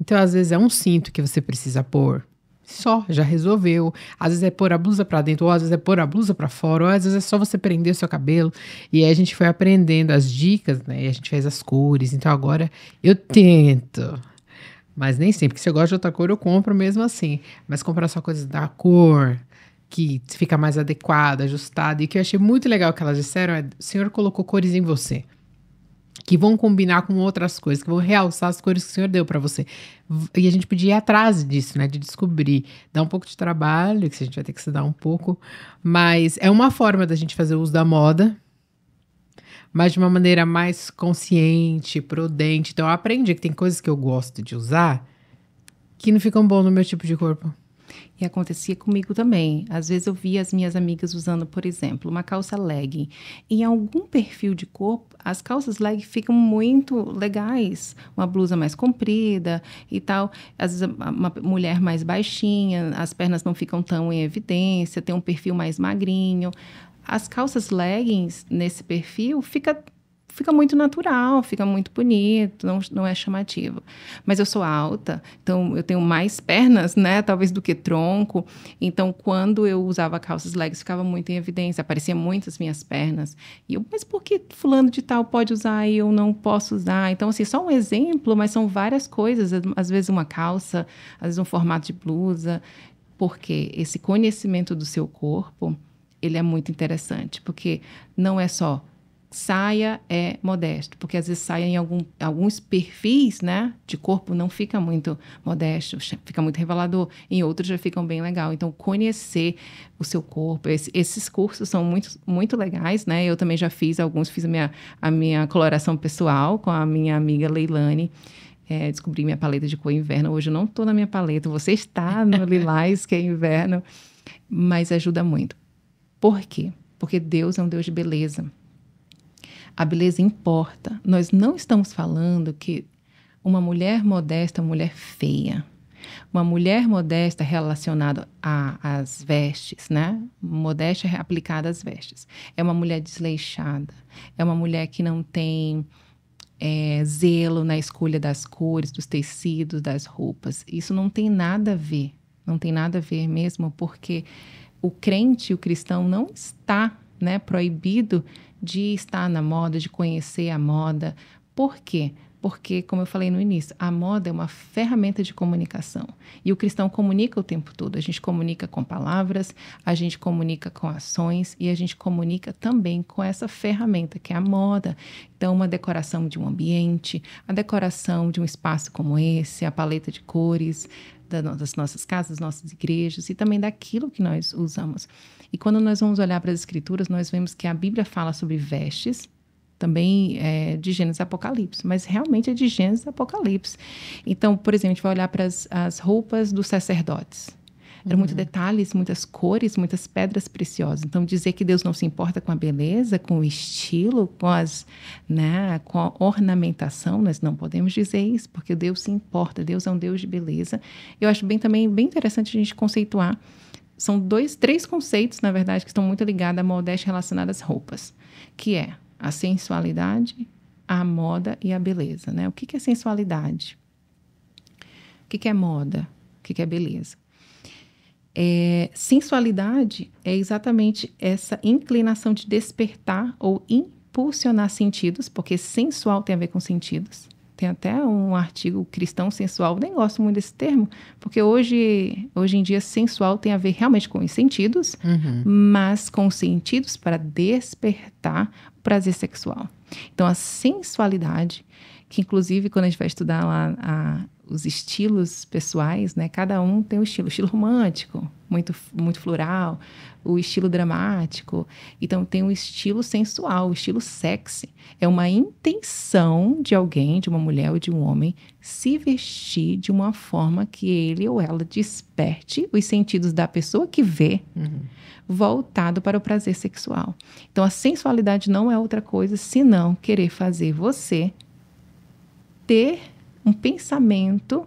Então, às vezes, é um cinto que você precisa pôr. Só, já resolveu. Às vezes é pôr a blusa para dentro, ou às vezes é pôr a blusa para fora, ou às vezes é só você prender o seu cabelo. E aí a gente foi aprendendo as dicas, né? E a gente fez as cores. Então agora eu tento. Mas nem sempre, porque se eu gosto de outra cor, eu compro mesmo assim. Mas comprar só coisas da cor que fica mais adequada, ajustada. E o que eu achei muito legal que elas disseram é: o senhor colocou cores em você que vão combinar com outras coisas, que vão realçar as cores que o Senhor deu para você. E a gente podia ir atrás disso, né? De descobrir. Dá um pouco de trabalho, que a gente vai ter que se dar um pouco. Mas é uma forma da gente fazer uso da moda, mas de uma maneira mais consciente, prudente. Então eu aprendi que tem coisas que eu gosto de usar que não ficam bom no meu tipo de corpo. E acontecia comigo também. Às vezes eu via as minhas amigas usando, por exemplo, uma calça legging. Em algum perfil de corpo, as calças legging ficam muito legais. Uma blusa mais comprida e tal. Às vezes uma mulher mais baixinha, as pernas não ficam tão em evidência, tem um perfil mais magrinho. As calças leggings nesse perfil fica fica muito natural, fica muito bonito, não, não é chamativo. Mas eu sou alta, então eu tenho mais pernas, né? Talvez do que tronco. Então, quando eu usava calças legs, ficava muito em evidência, aparecia muito as minhas pernas. E eu, mas por que fulano de tal pode usar e eu não posso usar? Então, assim, só um exemplo, mas são várias coisas. Às vezes uma calça, às vezes um formato de blusa. Porque esse conhecimento do seu corpo, ele é muito interessante. Porque não é só saia é modesto, porque às vezes saia em algum, alguns perfis, né, de corpo não fica muito modesto, fica muito revelador, em outros já ficam bem legal. Então conhecer o seu corpo, esse, esses cursos são muito, muito legais, né? Eu também já fiz alguns, fiz a minha, a minha coloração pessoal com a minha amiga Leilane. É, descobri minha paleta de cor inverno. Hoje eu não estou na minha paleta, você está no lilás, que é inverno, mas ajuda muito. Por quê? Porque Deus é um Deus de beleza. A beleza importa. Nós não estamos falando que uma mulher modesta, é mulher feia. Uma mulher modesta relacionada às vestes, né? Modéstia é aplicada às vestes. É uma mulher desleixada. É uma mulher que não tem é, zelo na escolha das cores, dos tecidos, das roupas. Isso não tem nada a ver. Não tem nada a ver mesmo, porque o crente, o cristão, não está né, proibido de estar na moda, de conhecer a moda. Por quê? Porque, como eu falei no início, a moda é uma ferramenta de comunicação. E o cristão comunica o tempo todo. A gente comunica com palavras, a gente comunica com ações e a gente comunica também com essa ferramenta que é a moda. Então, uma decoração de um ambiente, a decoração de um espaço como esse, a paleta de cores das nossas casas, das nossas igrejas e também daquilo que nós usamos. E quando nós vamos olhar para as Escrituras, nós vemos que a Bíblia fala sobre vestes, também é, de Gênesis Apocalipse, mas realmente é de Gênesis Apocalipse. Então, por exemplo, a gente vai olhar para as, as roupas dos sacerdotes. Eram uhum. muitos detalhes, muitas cores, muitas pedras preciosas. Então, dizer que Deus não se importa com a beleza, com o estilo, com, as, né, com a ornamentação, nós não podemos dizer isso, porque Deus se importa, Deus é um Deus de beleza. Eu acho bem também bem interessante a gente conceituar são dois, três conceitos, na verdade, que estão muito ligados à modéstia relacionada às roupas, que é a sensualidade, a moda e a beleza, né? O que, que é sensualidade? O que, que é moda? O que, que é beleza? É, sensualidade é exatamente essa inclinação de despertar ou impulsionar sentidos, porque sensual tem a ver com sentidos tem até um artigo cristão sensual, nem gosto muito desse termo, porque hoje, hoje em dia sensual tem a ver realmente com os sentidos, uhum. mas com os sentidos para despertar o prazer sexual. Então a sensualidade, que inclusive quando a gente vai estudar lá a os estilos pessoais, né? Cada um tem um estilo, o estilo romântico, muito muito floral, o estilo dramático. Então tem um estilo sensual, o estilo sexy. É uma intenção de alguém, de uma mulher ou de um homem, se vestir de uma forma que ele ou ela desperte os sentidos da pessoa que vê, uhum. voltado para o prazer sexual. Então a sensualidade não é outra coisa senão querer fazer você ter um pensamento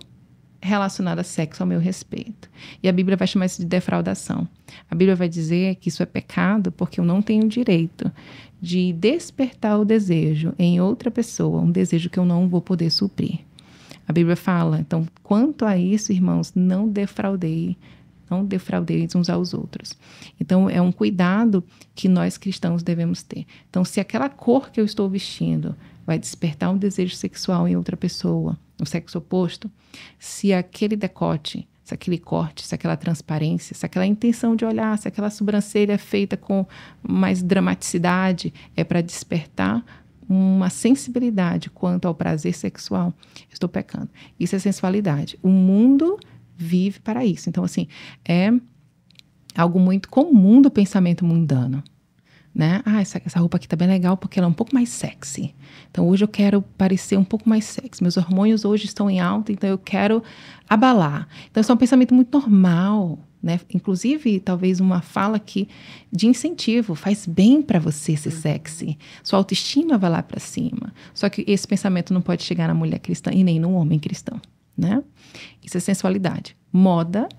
relacionado a sexo ao meu respeito. E a Bíblia vai chamar isso de defraudação. A Bíblia vai dizer que isso é pecado porque eu não tenho direito de despertar o desejo em outra pessoa, um desejo que eu não vou poder suprir. A Bíblia fala, então, quanto a isso, irmãos, não defraudei, não defraudeis uns aos outros. Então, é um cuidado que nós cristãos devemos ter. Então, se aquela cor que eu estou vestindo vai despertar um desejo sexual em outra pessoa, no sexo oposto, se aquele decote, se aquele corte, se aquela transparência, se aquela intenção de olhar, se aquela sobrancelha é feita com mais dramaticidade é para despertar uma sensibilidade quanto ao prazer sexual, estou pecando. Isso é sensualidade. O mundo vive para isso. Então, assim, é algo muito comum do pensamento mundano né? Ah, essa, essa roupa aqui tá bem legal porque ela é um pouco mais sexy. Então hoje eu quero parecer um pouco mais sexy. Meus hormônios hoje estão em alta, então eu quero abalar. Então isso é um pensamento muito normal, né? Inclusive, talvez uma fala que de incentivo faz bem para você ser sexy. Sua autoestima vai lá para cima. Só que esse pensamento não pode chegar na mulher cristã e nem no homem cristão, né? Isso é sensualidade. Moda,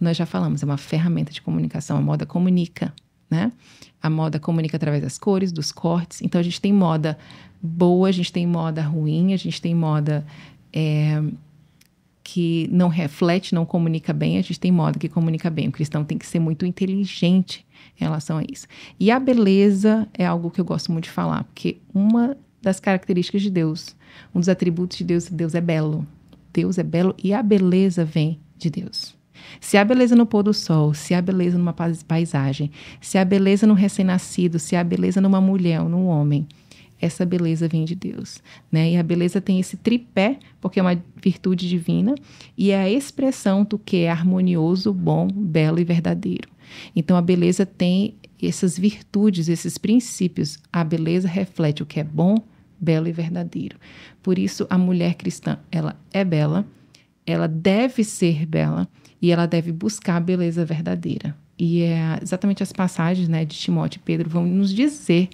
nós já falamos, é uma ferramenta de comunicação. A moda comunica, né? A moda comunica através das cores, dos cortes. Então a gente tem moda boa, a gente tem moda ruim, a gente tem moda é, que não reflete, não comunica bem, a gente tem moda que comunica bem. O cristão tem que ser muito inteligente em relação a isso. E a beleza é algo que eu gosto muito de falar, porque uma das características de Deus, um dos atributos de Deus, é Deus é belo. Deus é belo e a beleza vem de Deus. Se há beleza no pôr do sol, se há beleza numa paisagem, se há beleza no recém-nascido, se há beleza numa mulher ou num homem, essa beleza vem de Deus, né? E a beleza tem esse tripé, porque é uma virtude divina, e é a expressão do que é harmonioso, bom, belo e verdadeiro. Então a beleza tem essas virtudes, esses princípios. A beleza reflete o que é bom, belo e verdadeiro. Por isso a mulher cristã, ela é bela, ela deve ser bela, e ela deve buscar a beleza verdadeira. E é exatamente as passagens né, de Timóteo e Pedro vão nos dizer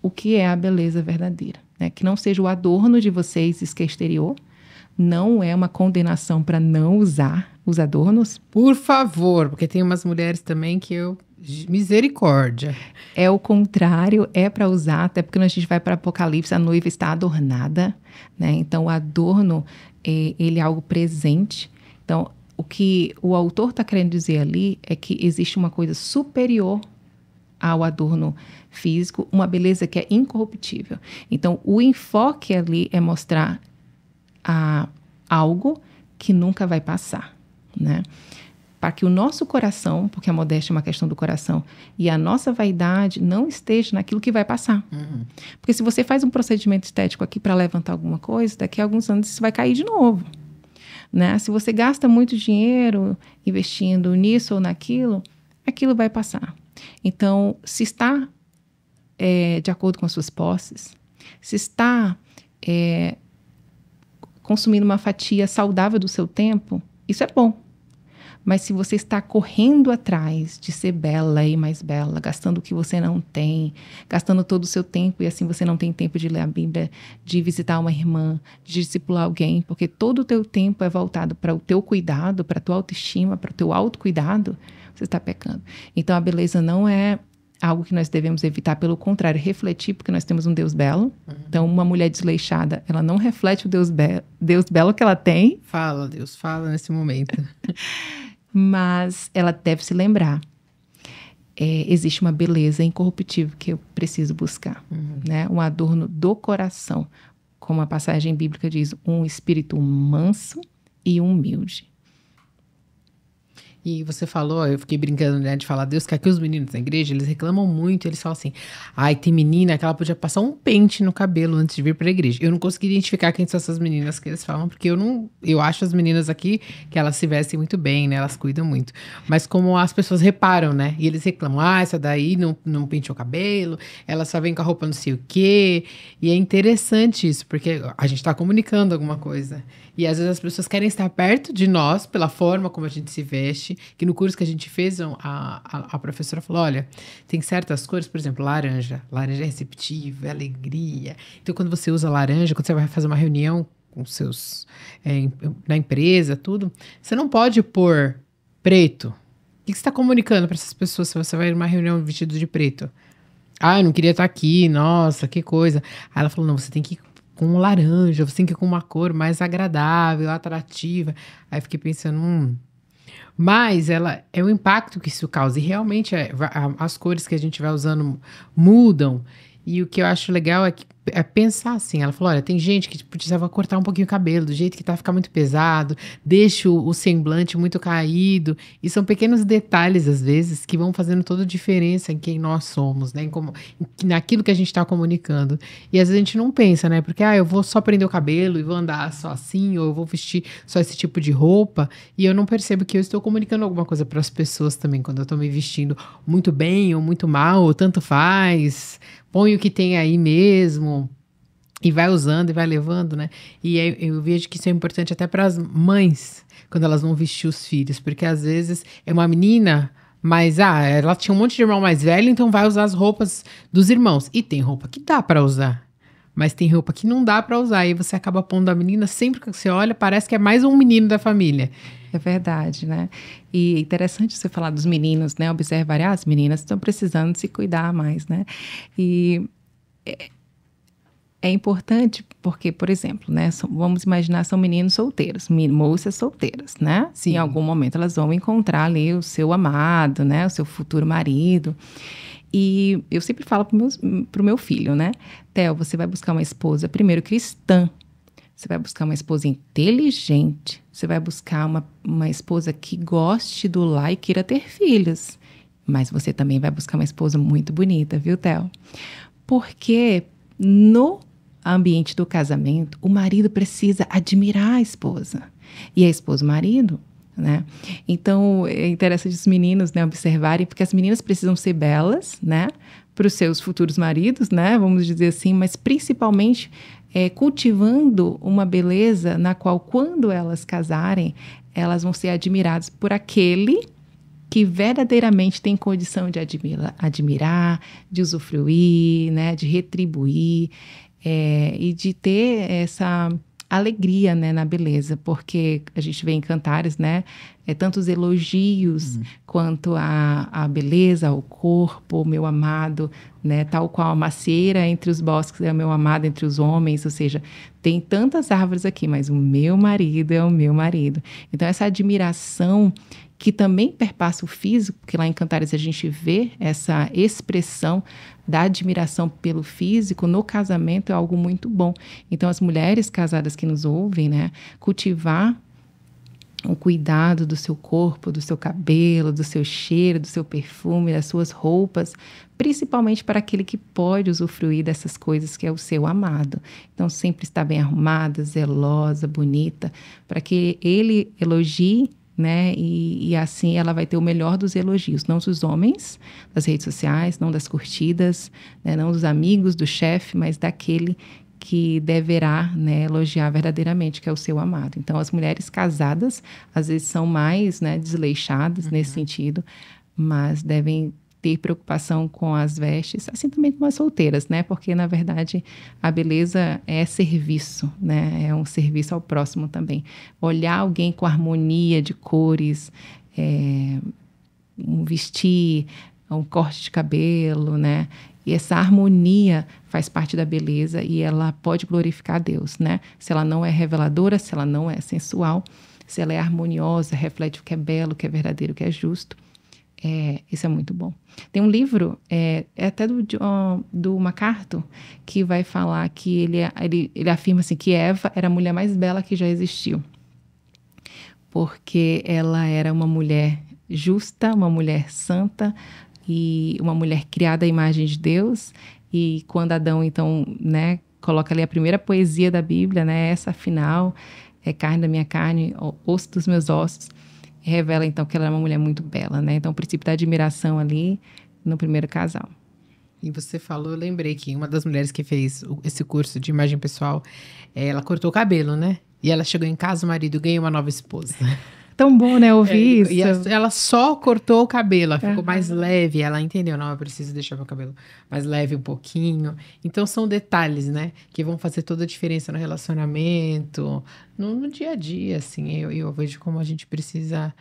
o que é a beleza verdadeira. Né? Que não seja o adorno de vocês que é exterior, não é uma condenação para não usar os adornos. Por favor, porque tem umas mulheres também que eu Misericórdia. É o contrário, é para usar, até porque quando a gente vai para Apocalipse, a noiva está adornada, né? Então, o adorno, é, ele é algo presente. Então, o que o autor está querendo dizer ali é que existe uma coisa superior ao adorno físico, uma beleza que é incorruptível. Então, o enfoque ali é mostrar a, algo que nunca vai passar, né? Para que o nosso coração, porque a modéstia é uma questão do coração, e a nossa vaidade não esteja naquilo que vai passar. Uhum. Porque se você faz um procedimento estético aqui para levantar alguma coisa, daqui a alguns anos isso vai cair de novo. Né? Se você gasta muito dinheiro investindo nisso ou naquilo, aquilo vai passar. Então, se está é, de acordo com as suas posses, se está é, consumindo uma fatia saudável do seu tempo, isso é bom. Mas se você está correndo atrás de ser bela e mais bela, gastando o que você não tem, gastando todo o seu tempo e assim você não tem tempo de ler a Bíblia, de visitar uma irmã, de discipular alguém, porque todo o teu tempo é voltado para o teu cuidado, para a tua autoestima, para o teu autocuidado, você está pecando. Então a beleza não é algo que nós devemos evitar, pelo contrário, é refletir, porque nós temos um Deus belo. Uhum. Então, uma mulher desleixada, ela não reflete o Deus, be Deus belo que ela tem. Fala, Deus, fala nesse momento. mas ela deve se lembrar. É, existe uma beleza incorruptível que eu preciso buscar, uhum. né? Um adorno do coração, como a passagem bíblica diz, um espírito manso e humilde. E você falou, eu fiquei brincando, né, de falar Deus, que aqui os meninos da igreja, eles reclamam muito, eles falam assim, ai, tem menina que ela podia passar um pente no cabelo antes de vir pra igreja. Eu não consegui identificar quem são essas meninas que eles falam, porque eu não, eu acho as meninas aqui que elas se vestem muito bem, né, elas cuidam muito. Mas como as pessoas reparam, né, e eles reclamam, ah, essa daí não, não penteou o cabelo, ela só vem com a roupa não sei o quê. E é interessante isso, porque a gente tá comunicando alguma coisa. E às vezes as pessoas querem estar perto de nós pela forma como a gente se veste. Que no curso que a gente fez, a, a, a professora falou: olha, tem certas cores, por exemplo, laranja. Laranja é receptiva, é alegria. Então, quando você usa laranja, quando você vai fazer uma reunião com seus. É, na empresa, tudo, você não pode pôr preto. O que você está comunicando para essas pessoas se você vai numa reunião vestido de preto? Ah, eu não queria estar tá aqui, nossa, que coisa. Aí ela falou: não, você tem que com um laranja, você tem assim, que ir com uma cor mais agradável, atrativa. Aí fiquei pensando, hum. Mas ela é o impacto que isso causa. E realmente é, as cores que a gente vai usando mudam. E o que eu acho legal é que é pensar assim. Ela falou: olha, tem gente que tipo, precisava cortar um pouquinho o cabelo, do jeito que tá, fica muito pesado, deixa o, o semblante muito caído. E são pequenos detalhes, às vezes, que vão fazendo toda a diferença em quem nós somos, né? Em como, em, naquilo que a gente está comunicando. E às vezes a gente não pensa, né? Porque, ah, eu vou só prender o cabelo e vou andar só assim, ou eu vou vestir só esse tipo de roupa. E eu não percebo que eu estou comunicando alguma coisa para as pessoas também, quando eu tô me vestindo muito bem ou muito mal, ou tanto faz põe o que tem aí mesmo e vai usando e vai levando, né? E eu vejo que isso é importante até para as mães quando elas vão vestir os filhos, porque às vezes é uma menina mas ah, ela tinha um monte de irmão mais velho, então vai usar as roupas dos irmãos. E tem roupa que dá para usar. Mas tem roupa que não dá para usar e você acaba pondo a menina sempre que você olha, parece que é mais um menino da família. É verdade, né? E interessante você falar dos meninos, né? Observar, ah, as meninas estão precisando se cuidar mais, né? E é, é importante porque, por exemplo, né? vamos imaginar, são meninos solteiros, moças solteiras, né? Se Em algum momento elas vão encontrar ali o seu amado, né? O seu futuro marido. E eu sempre falo para o pro meu filho, né? Theo, você vai buscar uma esposa, primeiro, cristã. Você vai buscar uma esposa inteligente. Você vai buscar uma, uma esposa que goste do lar e queira ter filhos. Mas você também vai buscar uma esposa muito bonita, viu, Theo? Porque no ambiente do casamento, o marido precisa admirar a esposa. E a esposa, o marido, né? Então, é interessante os meninos né, observarem, porque as meninas precisam ser belas, né? para os seus futuros maridos, né? Vamos dizer assim, mas principalmente é, cultivando uma beleza na qual, quando elas casarem, elas vão ser admiradas por aquele que verdadeiramente tem condição de admira, admirar, de usufruir, né, de retribuir é, e de ter essa alegria, né, na beleza, porque a gente vê em cantares, né, é, tantos elogios uhum. quanto à a, a, beleza, ao corpo, meu amado, né, tal qual a macieira entre os bosques é o meu amado entre os homens, ou seja, tem tantas árvores aqui, mas o meu marido é o meu marido. Então essa admiração que também perpassa o físico, porque lá em Cantares a gente vê essa expressão da admiração pelo físico no casamento é algo muito bom. Então, as mulheres casadas que nos ouvem, né, cultivar o cuidado do seu corpo, do seu cabelo, do seu cheiro, do seu perfume, das suas roupas, principalmente para aquele que pode usufruir dessas coisas que é o seu amado. Então, sempre estar bem arrumada, zelosa, bonita, para que ele elogie né? E, e, assim ela vai ter o melhor dos elogios, não dos homens das redes sociais, não das curtidas, né? não dos amigos, do chefe, mas daquele que deverá né, elogiar verdadeiramente, que é o seu amado. Então, as mulheres casadas às vezes são mais né, desleixadas uhum. nesse sentido, mas devem ter preocupação com as vestes, assim também com as solteiras, né? Porque na verdade a beleza é serviço, né? É um serviço ao próximo também. Olhar alguém com harmonia de cores, é, um vestir, um corte de cabelo, né? E essa harmonia faz parte da beleza e ela pode glorificar Deus, né? Se ela não é reveladora, se ela não é sensual, se ela é harmoniosa, reflete o que é belo, o que é verdadeiro, o que é justo é, isso é muito bom. Tem um livro, é, é até do, do MacArthur, que vai falar que ele, ele, ele afirma assim, que Eva era a mulher mais bela que já existiu. Porque ela era uma mulher justa, uma mulher santa e uma mulher criada à imagem de Deus. E quando Adão, então, né, coloca ali a primeira poesia da Bíblia, né, essa final, é carne da minha carne, osso dos meus ossos revela então que ela é uma mulher muito bela, né? Então, o princípio da admiração ali no primeiro casal. E você falou, eu lembrei que uma das mulheres que fez esse curso de imagem pessoal, ela cortou o cabelo, né? E ela chegou em casa, o marido ganhou uma nova esposa. Tão bom, né, ouvir é, isso. E ela, ela só cortou o cabelo, ficou uhum. mais leve, ela entendeu, não, eu preciso deixar meu cabelo mais leve um pouquinho. Então são detalhes, né, que vão fazer toda a diferença no relacionamento, no, no dia a dia, assim. Eu, eu vejo como a gente precisa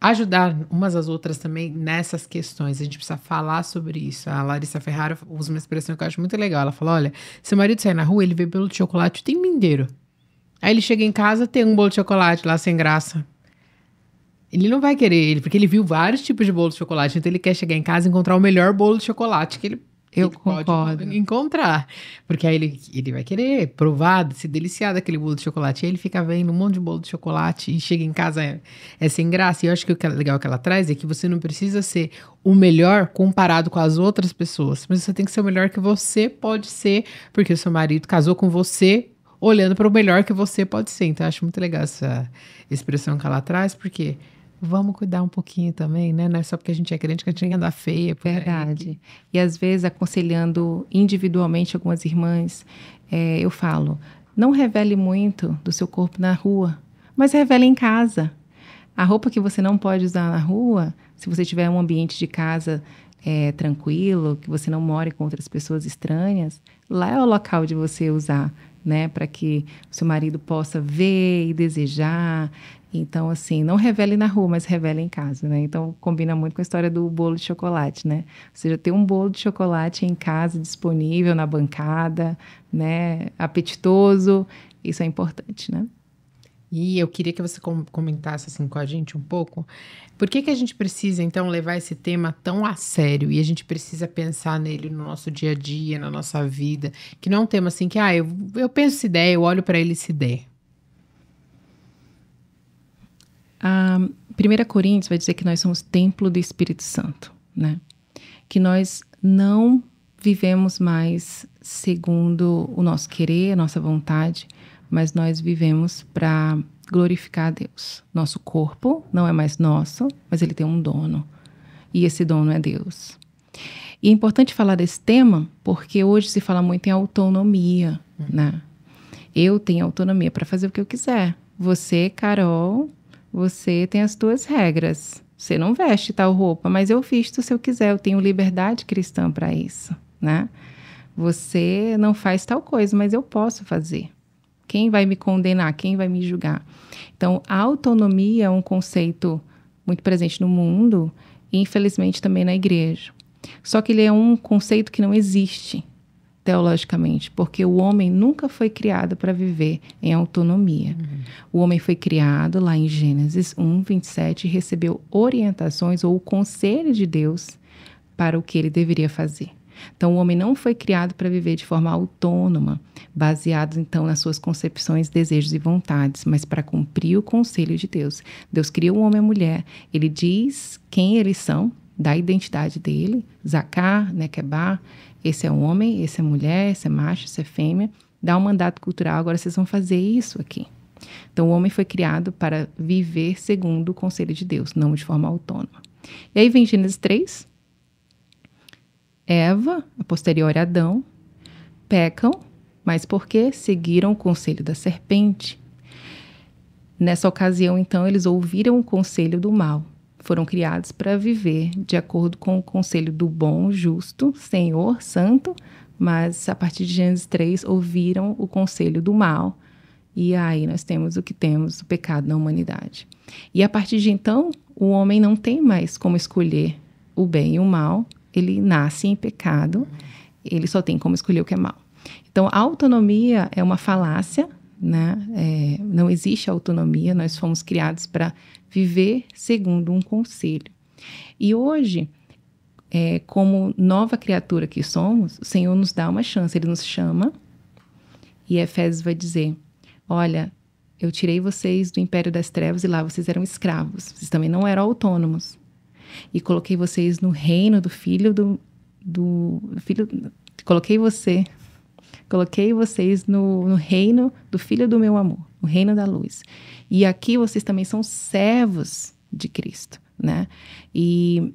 ajudar umas às outras também nessas questões. A gente precisa falar sobre isso. A Larissa Ferraro usa uma expressão que eu acho muito legal. Ela falou, olha, seu marido sai na rua, ele vê bolo de chocolate tem tempo Aí ele chega em casa, tem um bolo de chocolate lá sem graça. Ele não vai querer ele, porque ele viu vários tipos de bolo de chocolate, então ele quer chegar em casa e encontrar o melhor bolo de chocolate que ele eu ele concordo. encontrar. Porque aí ele, ele vai querer provar, se deliciar daquele bolo de chocolate. E aí ele fica vendo um monte de bolo de chocolate e chega em casa, é, é sem graça. E eu acho que o que é legal que ela traz é que você não precisa ser o melhor comparado com as outras pessoas, mas você tem que ser o melhor que você pode ser, porque o seu marido casou com você olhando para o melhor que você pode ser. Então eu acho muito legal essa expressão que ela traz, porque vamos cuidar um pouquinho também, né? Não é só porque a gente é crente que a gente tem que andar feia. Por Verdade. Aí. E às vezes, aconselhando individualmente algumas irmãs, é, eu falo: não revele muito do seu corpo na rua, mas revele em casa. A roupa que você não pode usar na rua, se você tiver um ambiente de casa é, tranquilo, que você não more com outras pessoas estranhas, lá é o local de você usar, né? Para que o seu marido possa ver e desejar, então, assim, não revele na rua, mas revele em casa, né? Então, combina muito com a história do bolo de chocolate, né? Ou seja, ter um bolo de chocolate em casa disponível na bancada, né? Apetitoso, isso é importante, né? E eu queria que você comentasse assim com a gente um pouco, por que, que a gente precisa então levar esse tema tão a sério e a gente precisa pensar nele no nosso dia a dia, na nossa vida, que não é um tema assim que ah, eu, eu penso se der, eu olho para ele se der. a 1 Coríntios vai dizer que nós somos templo do Espírito Santo, né? Que nós não vivemos mais segundo o nosso querer, a nossa vontade, mas nós vivemos para glorificar a Deus. Nosso corpo não é mais nosso, mas ele tem um dono. E esse dono é Deus. E é importante falar desse tema porque hoje se fala muito em autonomia, uhum. né? Eu tenho autonomia para fazer o que eu quiser. Você, Carol, você tem as suas regras. Você não veste tal roupa, mas eu visto se eu quiser, eu tenho liberdade cristã para isso, né? Você não faz tal coisa, mas eu posso fazer. Quem vai me condenar? Quem vai me julgar? Então, a autonomia é um conceito muito presente no mundo e, infelizmente, também na igreja. Só que ele é um conceito que não existe teologicamente, porque o homem nunca foi criado para viver em autonomia. Uhum. O homem foi criado lá em Gênesis 1, 27 e recebeu orientações ou o conselho de Deus para o que ele deveria fazer. Então, o homem não foi criado para viver de forma autônoma, baseado então nas suas concepções, desejos e vontades, mas para cumprir o conselho de Deus. Deus cria o homem e a mulher, ele diz quem eles são, da identidade dele, Zacar, Nequebar, esse é homem, esse é mulher, esse é macho, esse é fêmea, dá um mandato cultural, agora vocês vão fazer isso aqui. Então, o homem foi criado para viver segundo o conselho de Deus, não de forma autônoma. E aí vem Gênesis 3. Eva, a posterior Adão, pecam, mas porque seguiram o conselho da serpente. Nessa ocasião, então, eles ouviram o conselho do mal foram criados para viver de acordo com o conselho do bom, justo, Senhor, Santo, mas a partir de Gênesis 3 ouviram o conselho do mal. E aí nós temos o que temos, o pecado na humanidade. E a partir de então, o homem não tem mais como escolher o bem e o mal, ele nasce em pecado, ele só tem como escolher o que é mal. Então, a autonomia é uma falácia né? É, não existe autonomia, nós fomos criados para viver segundo um conselho. E hoje, é, como nova criatura que somos, o Senhor nos dá uma chance, Ele nos chama e Efésios vai dizer: Olha, eu tirei vocês do império das trevas e lá vocês eram escravos, vocês também não eram autônomos. E coloquei vocês no reino do filho do, do filho. Coloquei você Coloquei vocês no, no reino do Filho do meu amor, o reino da luz. E aqui vocês também são servos de Cristo, né? E,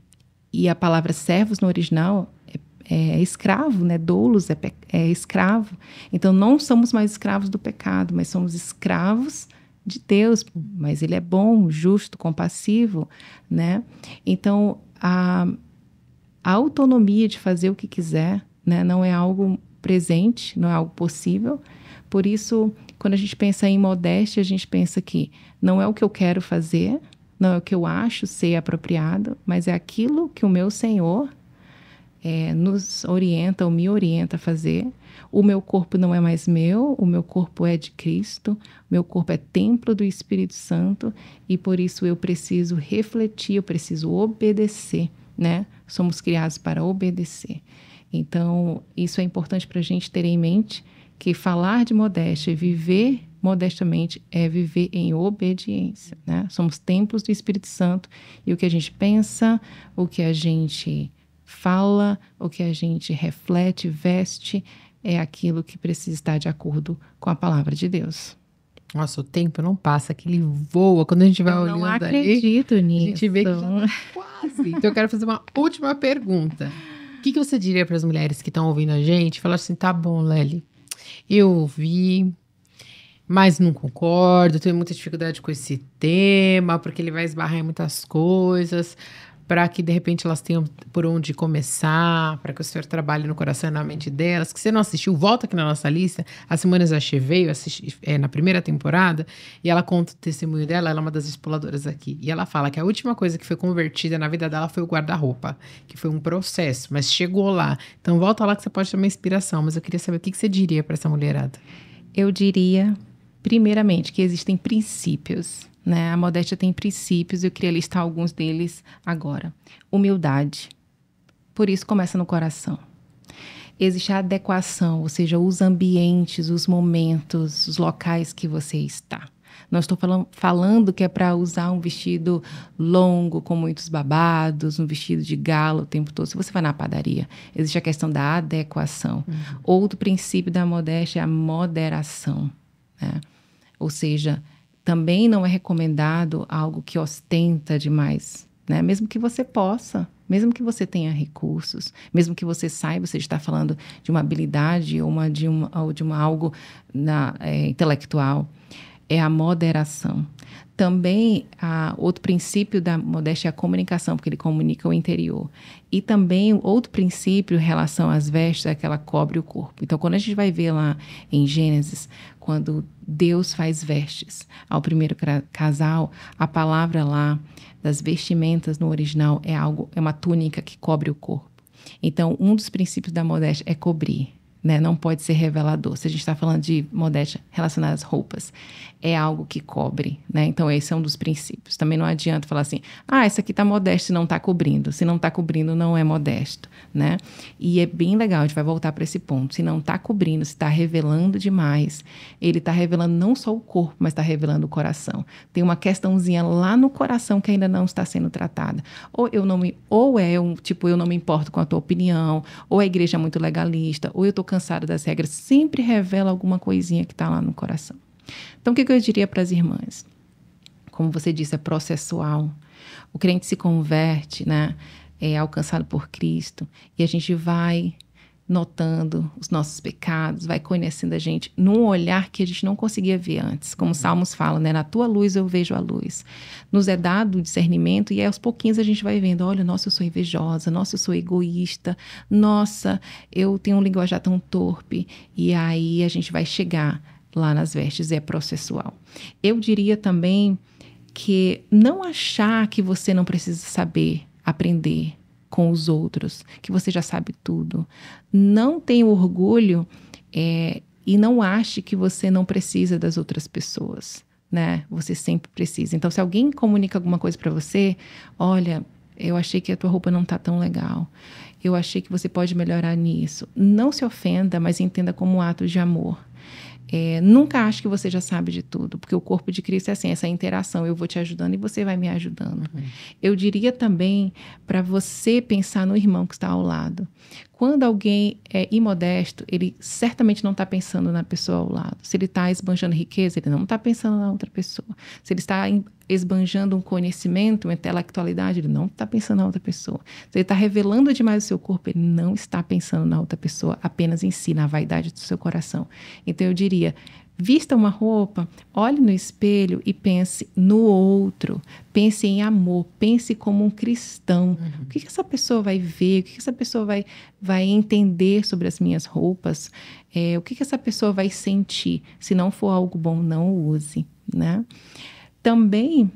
e a palavra servos no original é, é escravo, né? Doulos é, é escravo. Então não somos mais escravos do pecado, mas somos escravos de Deus. Mas Ele é bom, justo, compassivo, né? Então a, a autonomia de fazer o que quiser, né? Não é algo presente, não é algo possível. Por isso, quando a gente pensa em modéstia, a gente pensa que não é o que eu quero fazer, não é o que eu acho ser apropriado, mas é aquilo que o meu Senhor é, nos orienta ou me orienta a fazer. O meu corpo não é mais meu, o meu corpo é de Cristo, meu corpo é templo do Espírito Santo e por isso eu preciso refletir, eu preciso obedecer, né? Somos criados para obedecer. Então, isso é importante para a gente ter em mente que falar de modéstia e viver modestamente é viver em obediência. Né? Somos templos do Espírito Santo e o que a gente pensa, o que a gente fala, o que a gente reflete, veste, é aquilo que precisa estar de acordo com a palavra de Deus. Nossa, o tempo não passa, que ele voa. Quando a gente vai eu olhando ali... Não acredito ali, nisso. A gente vê que já tá quase. então eu quero fazer uma última pergunta que, que você diria para as mulheres que estão ouvindo a gente? Falar assim, tá bom, Lely, eu ouvi, mas não concordo, tenho muita dificuldade com esse tema, porque ele vai esbarrar em muitas coisas para que de repente elas tenham por onde começar, para que o senhor trabalhe no coração e na mente delas. Que você não assistiu, volta aqui na nossa lista. A Simone Zache veio assisti, é, na primeira temporada e ela conta o testemunho dela. Ela é uma das exploradoras aqui. E ela fala que a última coisa que foi convertida na vida dela foi o guarda-roupa, que foi um processo, mas chegou lá. Então volta lá que você pode ter uma inspiração. Mas eu queria saber o que, que você diria para essa mulherada. Eu diria, primeiramente, que existem princípios né? A modéstia tem princípios e eu queria listar alguns deles agora. Humildade. Por isso começa no coração. Existe a adequação, ou seja, os ambientes, os momentos, os locais que você está. Não estou falando, falando que é para usar um vestido longo, com muitos babados, um vestido de gala o tempo todo. Se você vai na padaria, existe a questão da adequação. Uhum. Outro princípio da modéstia é a moderação. Né? Ou seja, também não é recomendado algo que ostenta demais, né? Mesmo que você possa, mesmo que você tenha recursos, mesmo que você saiba, você está falando de uma habilidade ou, uma, de, uma, ou de uma algo na, é, intelectual, é a moderação. Também, a, outro princípio da modéstia é a comunicação, porque ele comunica o interior. E também, outro princípio em relação às vestes é que ela cobre o corpo. Então, quando a gente vai ver lá em Gênesis, quando Deus faz vestes ao primeiro casal, a palavra lá das vestimentas no original é algo, é uma túnica que cobre o corpo. Então, um dos princípios da modéstia é cobrir né? Não pode ser revelador. Se a gente está falando de modéstia relacionada às roupas, é algo que cobre, né? Então, esse é um dos princípios. Também não adianta falar assim, ah, essa aqui está modesta e não está cobrindo. Se não está cobrindo, não é modesto, né? E é bem legal, a gente vai voltar para esse ponto. Se não está cobrindo, se está revelando demais, ele está revelando não só o corpo, mas está revelando o coração. Tem uma questãozinha lá no coração que ainda não está sendo tratada. Ou eu não me, ou é um tipo, eu não me importo com a tua opinião, ou a igreja é muito legalista, ou eu tô cansada das regras, sempre revela alguma coisinha que está lá no coração. Então, o que, que eu diria para as irmãs? Como você disse, é processual. O crente se converte, né? É alcançado por Cristo e a gente vai notando os nossos pecados, vai conhecendo a gente num olhar que a gente não conseguia ver antes. Como os Salmos falam, né? Na tua luz eu vejo a luz. Nos é dado o discernimento e aos pouquinhos a gente vai vendo, olha, nossa, eu sou invejosa, nossa, eu sou egoísta, nossa, eu tenho um linguajar tão torpe. E aí a gente vai chegar lá nas vestes, é processual. Eu diria também que não achar que você não precisa saber, aprender, com os outros, que você já sabe tudo. Não tenha orgulho é, e não ache que você não precisa das outras pessoas, né? Você sempre precisa. Então, se alguém comunica alguma coisa para você, olha, eu achei que a tua roupa não tá tão legal. Eu achei que você pode melhorar nisso. Não se ofenda, mas entenda como um ato de amor. É, nunca acho que você já sabe de tudo, porque o corpo de Cristo é assim, essa interação, eu vou te ajudando e você vai me ajudando. Uhum. Eu diria também para você pensar no irmão que está ao lado. Quando alguém é imodesto, ele certamente não está pensando na pessoa ao lado. Se ele está esbanjando riqueza, ele não está pensando na outra pessoa. Se ele está esbanjando um conhecimento, uma intelectualidade, ele não está pensando na outra pessoa. Se ele está revelando demais o seu corpo, ele não está pensando na outra pessoa, apenas em si, na vaidade do seu coração. Então eu diria, Vista uma roupa, olhe no espelho e pense no outro. Pense em amor, pense como um cristão. Uhum. O que, que, essa pessoa vai ver? O que, que, essa pessoa vai, vai entender sobre as minhas roupas? É, o que, que essa pessoa vai sentir? Se não for algo bom, não use. Né? Também,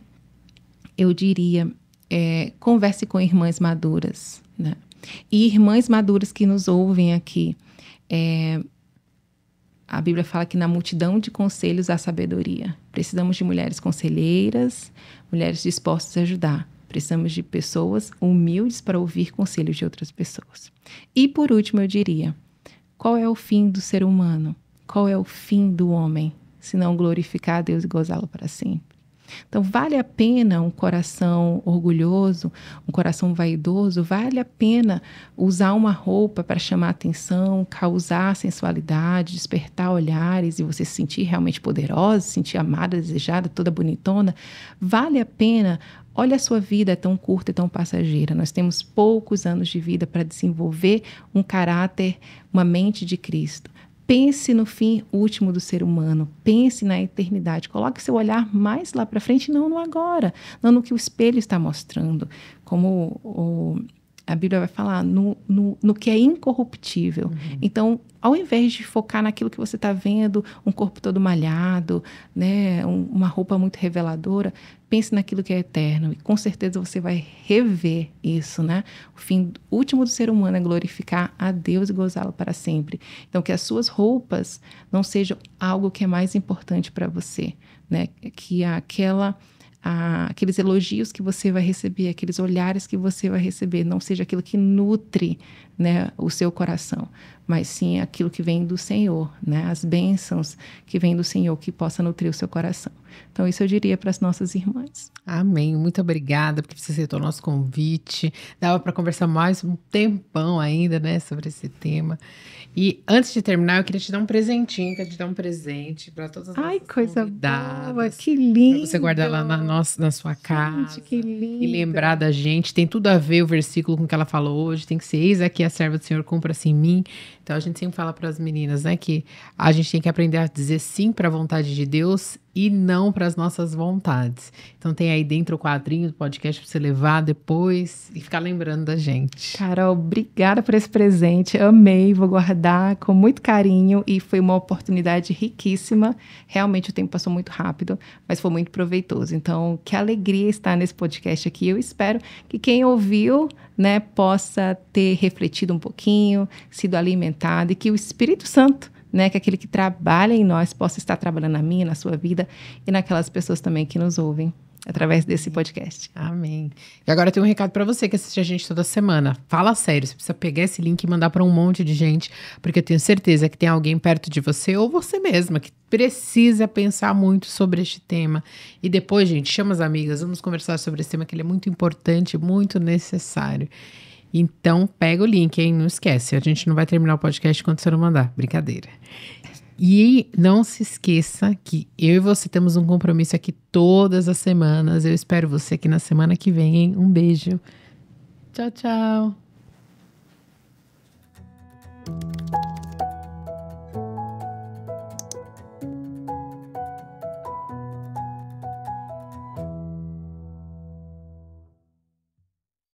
eu diria, é, converse com irmãs maduras. Né? E irmãs maduras que nos ouvem aqui. É, a Bíblia fala que na multidão de conselhos há sabedoria. Precisamos de mulheres conselheiras, mulheres dispostas a ajudar. Precisamos de pessoas humildes para ouvir conselhos de outras pessoas. E por último, eu diria: qual é o fim do ser humano? Qual é o fim do homem? Se não glorificar a Deus e gozá-lo para sempre. Então, vale a pena um coração orgulhoso, um coração vaidoso, vale a pena usar uma roupa para chamar atenção, causar sensualidade, despertar olhares e você se sentir realmente poderosa, se sentir amada, desejada, toda bonitona? Vale a pena Olha a sua vida é tão curta e tão passageira. Nós temos poucos anos de vida para desenvolver um caráter, uma mente de Cristo. Pense no fim último do ser humano, pense na eternidade, coloque seu olhar mais lá para frente, não no agora, não no que o espelho está mostrando, como o, a Bíblia vai falar, no, no, no que é incorruptível. Uhum. Então, ao invés de focar naquilo que você está vendo, um corpo todo malhado, né, um, uma roupa muito reveladora, pense naquilo que é eterno. E com certeza você vai rever isso, né? O fim último do ser humano é glorificar a Deus e gozá-lo para sempre. Então, que as suas roupas não sejam algo que é mais importante para você, né? Que aquela. A, aqueles elogios que você vai receber, aqueles olhares que você vai receber, não seja aquilo que nutre né, o seu coração, mas sim aquilo que vem do Senhor, né, as bênçãos que vem do Senhor, que possa nutrir o seu coração. Então, isso eu diria para as nossas irmãs. Amém. Muito obrigada porque você aceitou o nosso convite. Dava para conversar mais um tempão ainda, né, sobre esse tema. E antes de terminar, eu queria te dar um presentinho, queria te dar um presente para todas as Ai, coisa boa, que lindo. Pra você guardar lá na, nossa, na sua casa. Gente, que lindo. E lembrar da gente. Tem tudo a ver o versículo com o que ela falou hoje. Tem que ser eis aqui a serva do Senhor, cumpra-se em mim, então a gente sempre fala para as meninas, né, que a gente tem que aprender a dizer sim para a vontade de Deus e não para as nossas vontades. Então tem aí dentro o quadrinho do podcast para você levar depois e ficar lembrando da gente. Carol, obrigada por esse presente. Amei, vou guardar com muito carinho e foi uma oportunidade riquíssima. Realmente o tempo passou muito rápido, mas foi muito proveitoso. Então, que alegria estar nesse podcast aqui. Eu espero que quem ouviu, né, possa ter refletido um pouquinho, sido alimentado e que o Espírito Santo, né, que é aquele que trabalha em nós, possa estar trabalhando na minha, na sua vida e naquelas pessoas também que nos ouvem através desse podcast. Amém. E agora tem um recado para você que assiste a gente toda semana. Fala sério, você precisa pegar esse link e mandar para um monte de gente, porque eu tenho certeza que tem alguém perto de você ou você mesma que precisa pensar muito sobre este tema. E depois, gente, chama as amigas, vamos conversar sobre esse tema que ele é muito importante, muito necessário. Então, pega o link, hein? Não esquece. A gente não vai terminar o podcast quando você não mandar. Brincadeira. E não se esqueça que eu e você temos um compromisso aqui todas as semanas. Eu espero você aqui na semana que vem, hein? Um beijo. Tchau, tchau.